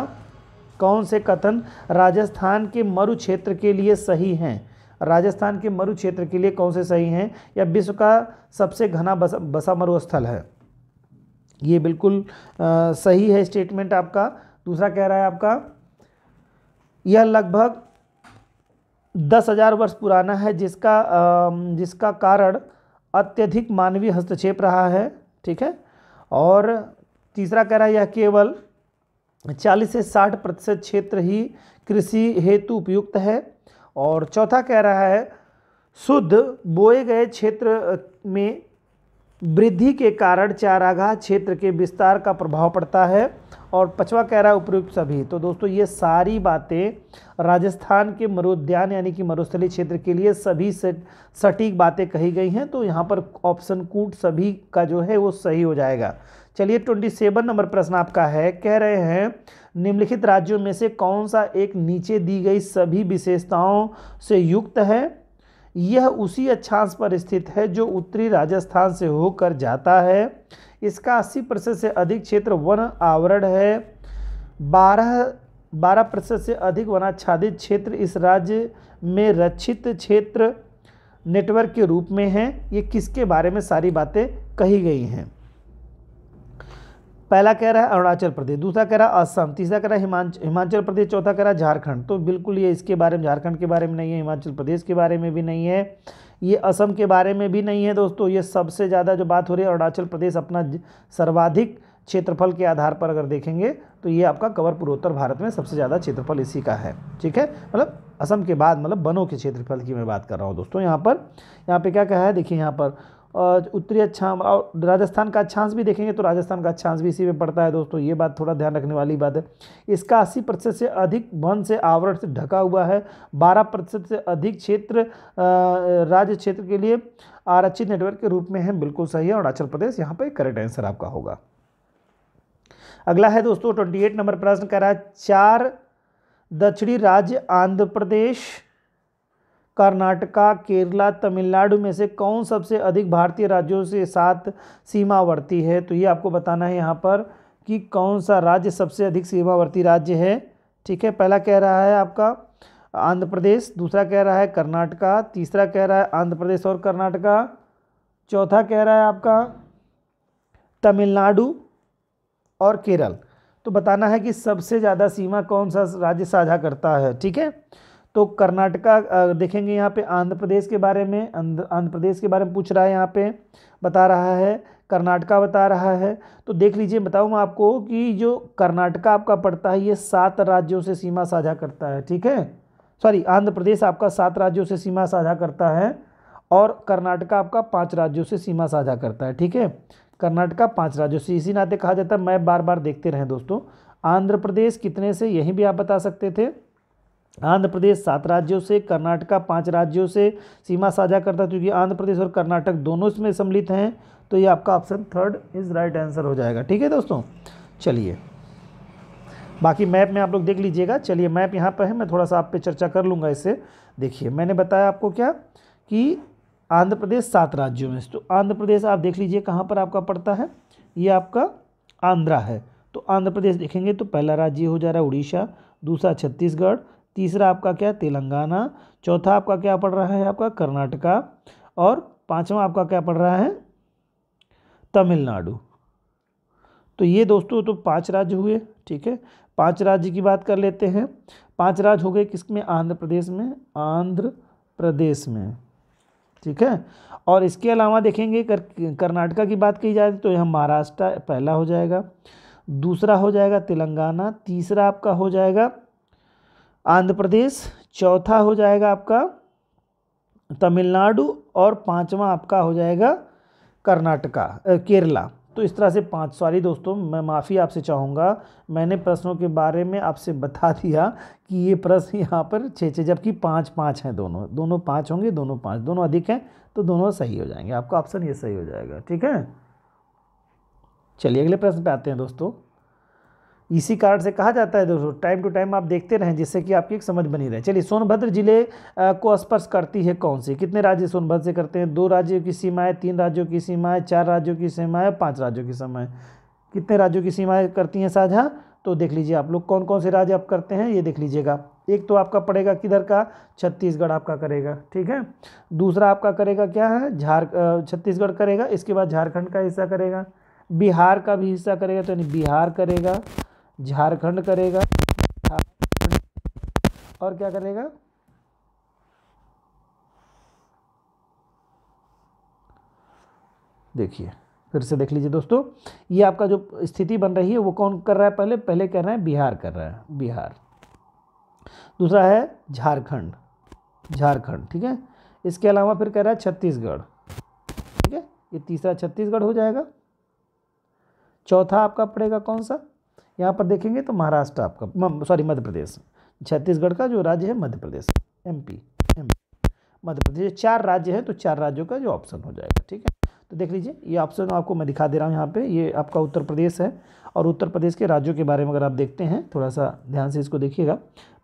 कौन से कथन राजस्थान के मरु क्षेत्र के लिए सही हैं राजस्थान के मरु क्षेत्र के लिए कौन से सही हैं या विश्व का सबसे घना बसा, बसा मरु स्थल है ये बिल्कुल आ, सही है स्टेटमेंट आपका दूसरा कह रहा है आपका यह लगभग दस हज़ार वर्ष पुराना है जिसका आ, जिसका कारण अत्यधिक मानवीय हस्तक्षेप रहा है ठीक है और तीसरा कह रहा है यह केवल चालीस से साठ प्रतिशत क्षेत्र ही कृषि हेतु उपयुक्त है और चौथा कह रहा है शुद्ध बोए गए क्षेत्र में वृद्धि के कारण चारागाह क्षेत्र के विस्तार का प्रभाव पड़ता है और पचवा कह रहा है उपयुक्त सभी तो दोस्तों ये सारी बातें राजस्थान के मरुद्यान यानी कि मरुस्थली क्षेत्र के लिए सभी से सटीक बातें कही गई हैं तो यहाँ पर ऑप्शन कूट सभी का जो है वो सही हो जाएगा चलिए ट्वेंटी सेवन नंबर प्रश्न आपका है कह रहे हैं निम्नलिखित राज्यों में से कौन सा एक नीचे दी गई सभी विशेषताओं से युक्त है यह उसी अक्षांश पर स्थित है जो उत्तरी राजस्थान से होकर जाता है इसका अस्सी प्रतिशत से अधिक क्षेत्र वन आवरण है बारह बारह प्रतिशत से अधिक वनाच्छादित क्षेत्र इस राज्य में रक्षित क्षेत्र नेटवर्क के रूप में है ये किसके बारे में सारी बातें कही गई हैं पहला कह रहा है अरुणाचल प्रदेश दूसरा कह रहा है असम तीसरा कह रहा है हिमाचल हिमाचल प्रदेश चौथा कह रहा है झारखंड तो बिल्कुल ये इसके बारे में झारखंड के बारे में नहीं है हिमाचल प्रदेश के बारे में भी नहीं है ये असम के बारे में भी नहीं है दोस्तों ये सबसे ज़्यादा जो बात हो रही है अरुणाचल प्रदेश अपना सर्वाधिक क्षेत्रफल के आधार पर अगर देखेंगे तो ये आपका कवर पूर्वोत्तर भारत में सबसे ज़्यादा क्षेत्रफल इसी का है ठीक है मतलब असम के बाद मतलब बनों के क्षेत्रफल की मैं बात कर रहा हूँ दोस्तों यहाँ पर यहाँ पे क्या कहा है देखिए यहाँ पर और उत्तरी अच्छा और राजस्थान का अच्छांश भी देखेंगे तो राजस्थान का अक्षांश भी इसी में पड़ता है दोस्तों ये बात थोड़ा ध्यान रखने वाली बात है इसका अस्सी प्रतिशत से अधिक वन से आवरण से ढका हुआ है बारह प्रतिशत से अधिक क्षेत्र राज्य क्षेत्र के लिए आरक्षित नेटवर्क के रूप में है बिल्कुल सही है अरुणाचल प्रदेश यहाँ पर करेक्ट आंसर आपका होगा अगला है दोस्तों ट्वेंटी एट नंबर प्रश्न कह रहा है चार दक्षिणी राज्य आंध्र प्रदेश कर्नाटका केरला तमिलनाडु में से कौन सबसे अधिक भारतीय राज्यों से साथ सीमावर्ती है तो ये आपको बताना है यहाँ पर कि कौन सा राज्य सबसे अधिक सीमावर्ती राज्य है ठीक है पहला कह रहा है आपका आंध्र प्रदेश दूसरा कह रहा है कर्नाटका तीसरा कह रहा है आंध्र प्रदेश और कर्नाटका चौथा कह रहा है आपका तमिलनाडु और केरल तो बताना है कि सबसे ज़्यादा सीमा कौन सा राज्य साझा करता है ठीक है तो कर्नाटका देखेंगे यहाँ पे आंध्र प्रदेश के बारे में आंध्र प्रदेश के बारे में पूछ रहा है यहाँ पे बता रहा है कर्नाटका बता रहा है तो देख लीजिए बताऊँ मैं आपको कि जो कर्नाटका आपका पड़ता है ये सात राज्यों से सीमा साझा करता है ठीक है सॉरी आंध्र प्रदेश आपका सात राज्यों से सीमा साझा करता है और कर्नाटका आपका पाँच राज्यों से सीमा साझा करता है ठीक है कर्नाटका पाँच राज्यों से इसी नाते कहा जाता है मैं बार बार देखते रहें दोस्तों आंध्र प्रदेश कितने से यही भी आप बता सकते थे आंध्र प्रदेश सात राज्यों से कर्नाटका पांच राज्यों से सीमा साझा करता है क्योंकि आंध्र प्रदेश और कर्नाटक दोनों इसमें सम्मिलित हैं तो ये आपका option third is right answer हो जाएगा ठीक है दोस्तों चलिए बाकी मैप में आप लोग देख लीजिएगा चलिए मैप यहाँ पर है मैं थोड़ा सा आप पे चर्चा कर लूँगा इससे देखिए मैंने बताया आपको क्या कि आंध्र प्रदेश सात राज्यों में तो आंध्र प्रदेश आप देख लीजिए कहाँ पर आपका पड़ता है ये आपका आंध्रा है तो आंध्र प्रदेश देखेंगे तो पहला राज्य हो जा रहा है उड़ीसा दूसरा छत्तीसगढ़ तीसरा आपका क्या तेलंगाना चौथा आपका क्या पड़ रहा है आपका कर्नाटका और पांचवा आपका क्या पड़ रहा है तमिलनाडु तो ये दोस्तों तो पांच राज्य हुए ठीक है पांच राज्य की बात कर लेते हैं पांच राज्य हो गए किस में आंध्र प्रदेश में आंध्र प्रदेश में ठीक है और इसके अलावा देखेंगे कर, कर्नाटका की बात की जाए तो यहाँ महाराष्ट्र पहला हो जाएगा दूसरा हो जाएगा तेलंगाना तीसरा आपका हो जाएगा आंध्र प्रदेश चौथा हो जाएगा आपका तमिलनाडु और पांचवा आपका हो जाएगा कर्नाटका केरला तो इस तरह से पांच सॉरी दोस्तों मैं माफ़ी आपसे चाहूँगा मैंने प्रश्नों के बारे में आपसे बता दिया कि ये प्रश्न यहाँ पर छः छः जबकि पाँच पाँच हैं दोनों दोनों पाँच होंगे दोनों पाँच दोनों अधिक हैं तो दोनों सही हो जाएंगे आपका ऑप्शन ये सही हो जाएगा ठीक है चलिए अगले प्रश्न पे आते हैं दोस्तों इसी कारण से कहा जाता है दोस्तों टाइम टू टाइम आप देखते रहें जिससे कि आपकी एक समझ बनी रहे चलिए सोनभद्र जिले को स्पर्श करती है कौन सी कितने राज्य सोनभद्र से करते हैं दो राज्यों की सीमाएं तीन राज्यों की सीमाएं चार राज्यों की सीमाएं पाँच राज्यों की सीमाएं कितने राज्यों की सीमाएं करती हैं साझा तो देख लीजिए आप लोग कौन कौन से राज्य आप करते हैं ये देख लीजिएगा एक तो आपका पड़ेगा किधर का छत्तीसगढ़ आपका करेगा ठीक है दूसरा आपका करेगा क्या है झार छत्तीसगढ़ करेगा इसके बाद झारखंड का हिस्सा करेगा बिहार का भी हिस्सा करेगा तो यानी बिहार करेगा झारखंड करेगा और क्या करेगा देखिए फिर से देख लीजिए दोस्तों ये आपका जो स्थिति बन रही है वो कौन कर रहा है पहले पहले कह रहे हैं बिहार कर रहा है बिहार दूसरा है झारखंड झारखंड ठीक है इसके अलावा फिर कह रहा है छत्तीसगढ़ ठीक है ये तीसरा छत्तीसगढ़ हो जाएगा चौथा आपका पड़ेगा कौन सा यहाँ पर देखेंगे तो महाराष्ट्र आपका सॉरी मध्य प्रदेश छत्तीसगढ़ का जो राज्य है Madhya Pradesh M P M Madhya Pradesh चार राज्य है तो चार राज्यों का जो ऑप्शन हो जाएगा ठीक है तो देख लीजिए ये ऑप्शन आपको मैं दिखा दे रहा हूँ यहाँ पे ये आपका उत्तर प्रदेश है और उत्तर प्रदेश के राज्यों के बारे में अगर आप देखते हैं थोड़ा सा ध्यान से इसको देखिएगा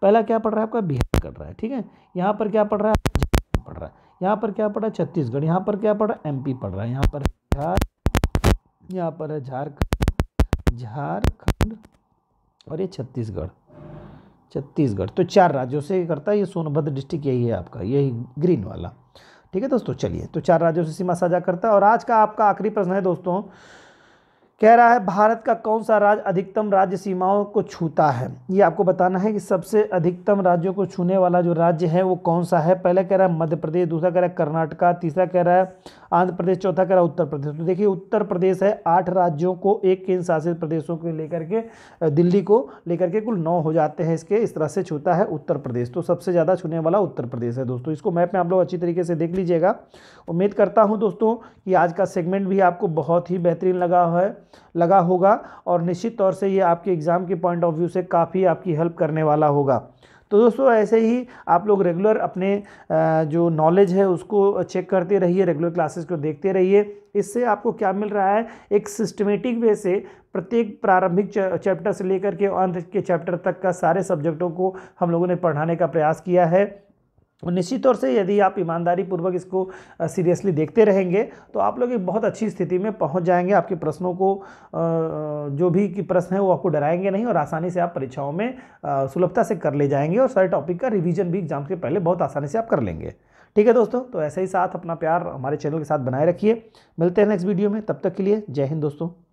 पहला क्या पढ़ रहा है आपका बिहार कर रहा है ठीक है यहाँ पर क्या पढ़ रहा है पढ़ रहा है यहाँ पर क्या पढ़ रहा है छत्तीसगढ़ यहाँ पर क्या पड़ रहा है एम पढ़ रहा है यहाँ पर बिहार यहाँ पर है झारखंड झारखंड और ये छत्तीसगढ़ छत्तीसगढ़ तो चार राज्यों से करता है ये सोनभद्र डिस्ट्रिक्ट यही है आपका यही ग्रीन वाला ठीक है दोस्तों चलिए तो चार राज्यों से सीमा साझा करता है और आज का आपका आखिरी प्रश्न है दोस्तों कह रहा है भारत का कौन सा राज्य अधिकतम राज्य सीमाओं को छूता है ये आपको बताना है कि सबसे अधिकतम राज्यों को छूने वाला जो राज्य है वो कौन सा है पहला कह रहा है मध्य प्रदेश दूसरा कह रहा है कर्नाटका तीसरा कह रहा है आंध्र प्रदेश चौथा कह रहा है उत्तर प्रदेश तो देखिए उत्तर प्रदेश है आठ राज्यों को एक केंद्र शासित प्रदेशों को लेकर के दिल्ली को लेकर के कुल नौ हो जाते हैं इसके इस तरह से छूता है उत्तर प्रदेश तो सबसे ज़्यादा छूने वाला उत्तर प्रदेश है दोस्तों इसको मैप में आप लोग अच्छी तरीके से देख लीजिएगा उम्मीद करता हूँ दोस्तों कि आज का सेगमेंट भी आपको बहुत ही बेहतरीन लगा है लगा होगा और निश्चित तौर से ये आपके एग्ज़ाम के पॉइंट ऑफ व्यू से काफ़ी आपकी हेल्प करने वाला होगा तो दोस्तों ऐसे ही आप लोग रेगुलर अपने जो नॉलेज है उसको चेक करते रहिए रेगुलर क्लासेस को देखते रहिए इससे आपको क्या मिल रहा है एक सिस्टमेटिक वे से प्रत्येक प्रारंभिक चैप्टर से लेकर के अंत के चैप्टर तक का सारे सब्जेक्टों को हम लोगों ने पढ़ाने का प्रयास किया है और निश्चित तौर से यदि आप ईमानदारी पूर्वक इसको सीरियसली देखते रहेंगे तो आप लोग एक बहुत अच्छी स्थिति में पहुंच जाएंगे आपके प्रश्नों को जो भी की प्रश्न है वो आपको डराएंगे नहीं और आसानी से आप परीक्षाओं में सुलभता से कर ले जाएंगे और सारे टॉपिक का रिवीजन भी एग्जाम के पहले बहुत आसानी से आप कर लेंगे ठीक है दोस्तों तो ऐसे ही साथ अपना प्यार हमारे चैनल के साथ बनाए रखिए मिलते हैं नेक्स्ट वीडियो में तब तक के लिए जय हिंद दोस्तों